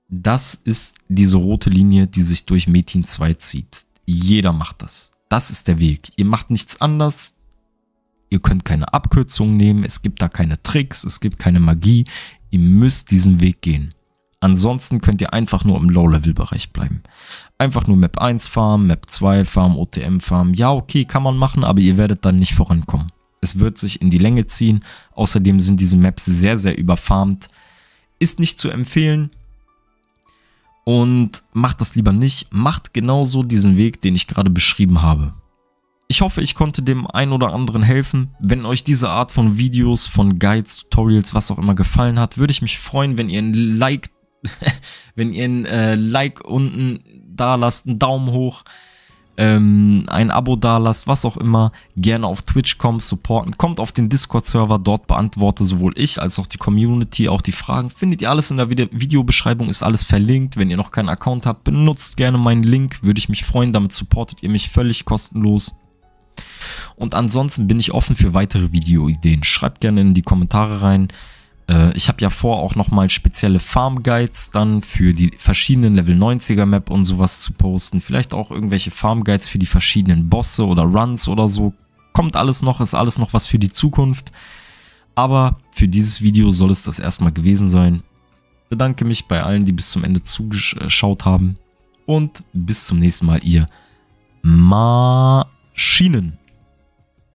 Speaker 1: das ist diese rote Linie, die sich durch Metin 2 zieht. Jeder macht das. Das ist der Weg. Ihr macht nichts anders. Ihr könnt keine Abkürzungen nehmen. Es gibt da keine Tricks. Es gibt keine Magie. Ihr müsst diesen Weg gehen. Ansonsten könnt ihr einfach nur im Low-Level-Bereich bleiben. Einfach nur Map 1 farmen, Map 2 farmen, OTM farmen. Ja, okay, kann man machen, aber ihr werdet dann nicht vorankommen. Es wird sich in die Länge ziehen. Außerdem sind diese Maps sehr, sehr überfarmt. Ist nicht zu empfehlen und macht das lieber nicht. Macht genauso diesen Weg, den ich gerade beschrieben habe. Ich hoffe, ich konnte dem einen oder anderen helfen. Wenn euch diese Art von Videos, von Guides, Tutorials, was auch immer gefallen hat, würde ich mich freuen, wenn ihr ein Like, wenn ihr ein äh, Like unten da lasst, einen Daumen hoch ähm, ein Abo da lasst, was auch immer. Gerne auf Twitch kommen, supporten. Kommt auf den Discord-Server, dort beantworte sowohl ich als auch die Community auch die Fragen. Findet ihr alles in der Videobeschreibung, ist alles verlinkt. Wenn ihr noch keinen Account habt, benutzt gerne meinen Link, würde ich mich freuen. Damit supportet ihr mich völlig kostenlos. Und ansonsten bin ich offen für weitere Videoideen. Schreibt gerne in die Kommentare rein. Äh, ich habe ja vor, auch nochmal spezielle Farm Guides dann für die verschiedenen Level 90er Map und sowas zu posten. Vielleicht auch irgendwelche Farm Guides für die verschiedenen Bosse oder Runs oder so. Kommt alles noch, ist alles noch was für die Zukunft. Aber für dieses Video soll es das erstmal gewesen sein. bedanke mich bei allen, die bis zum Ende zugeschaut haben. Und bis zum nächsten Mal, ihr Maschinen.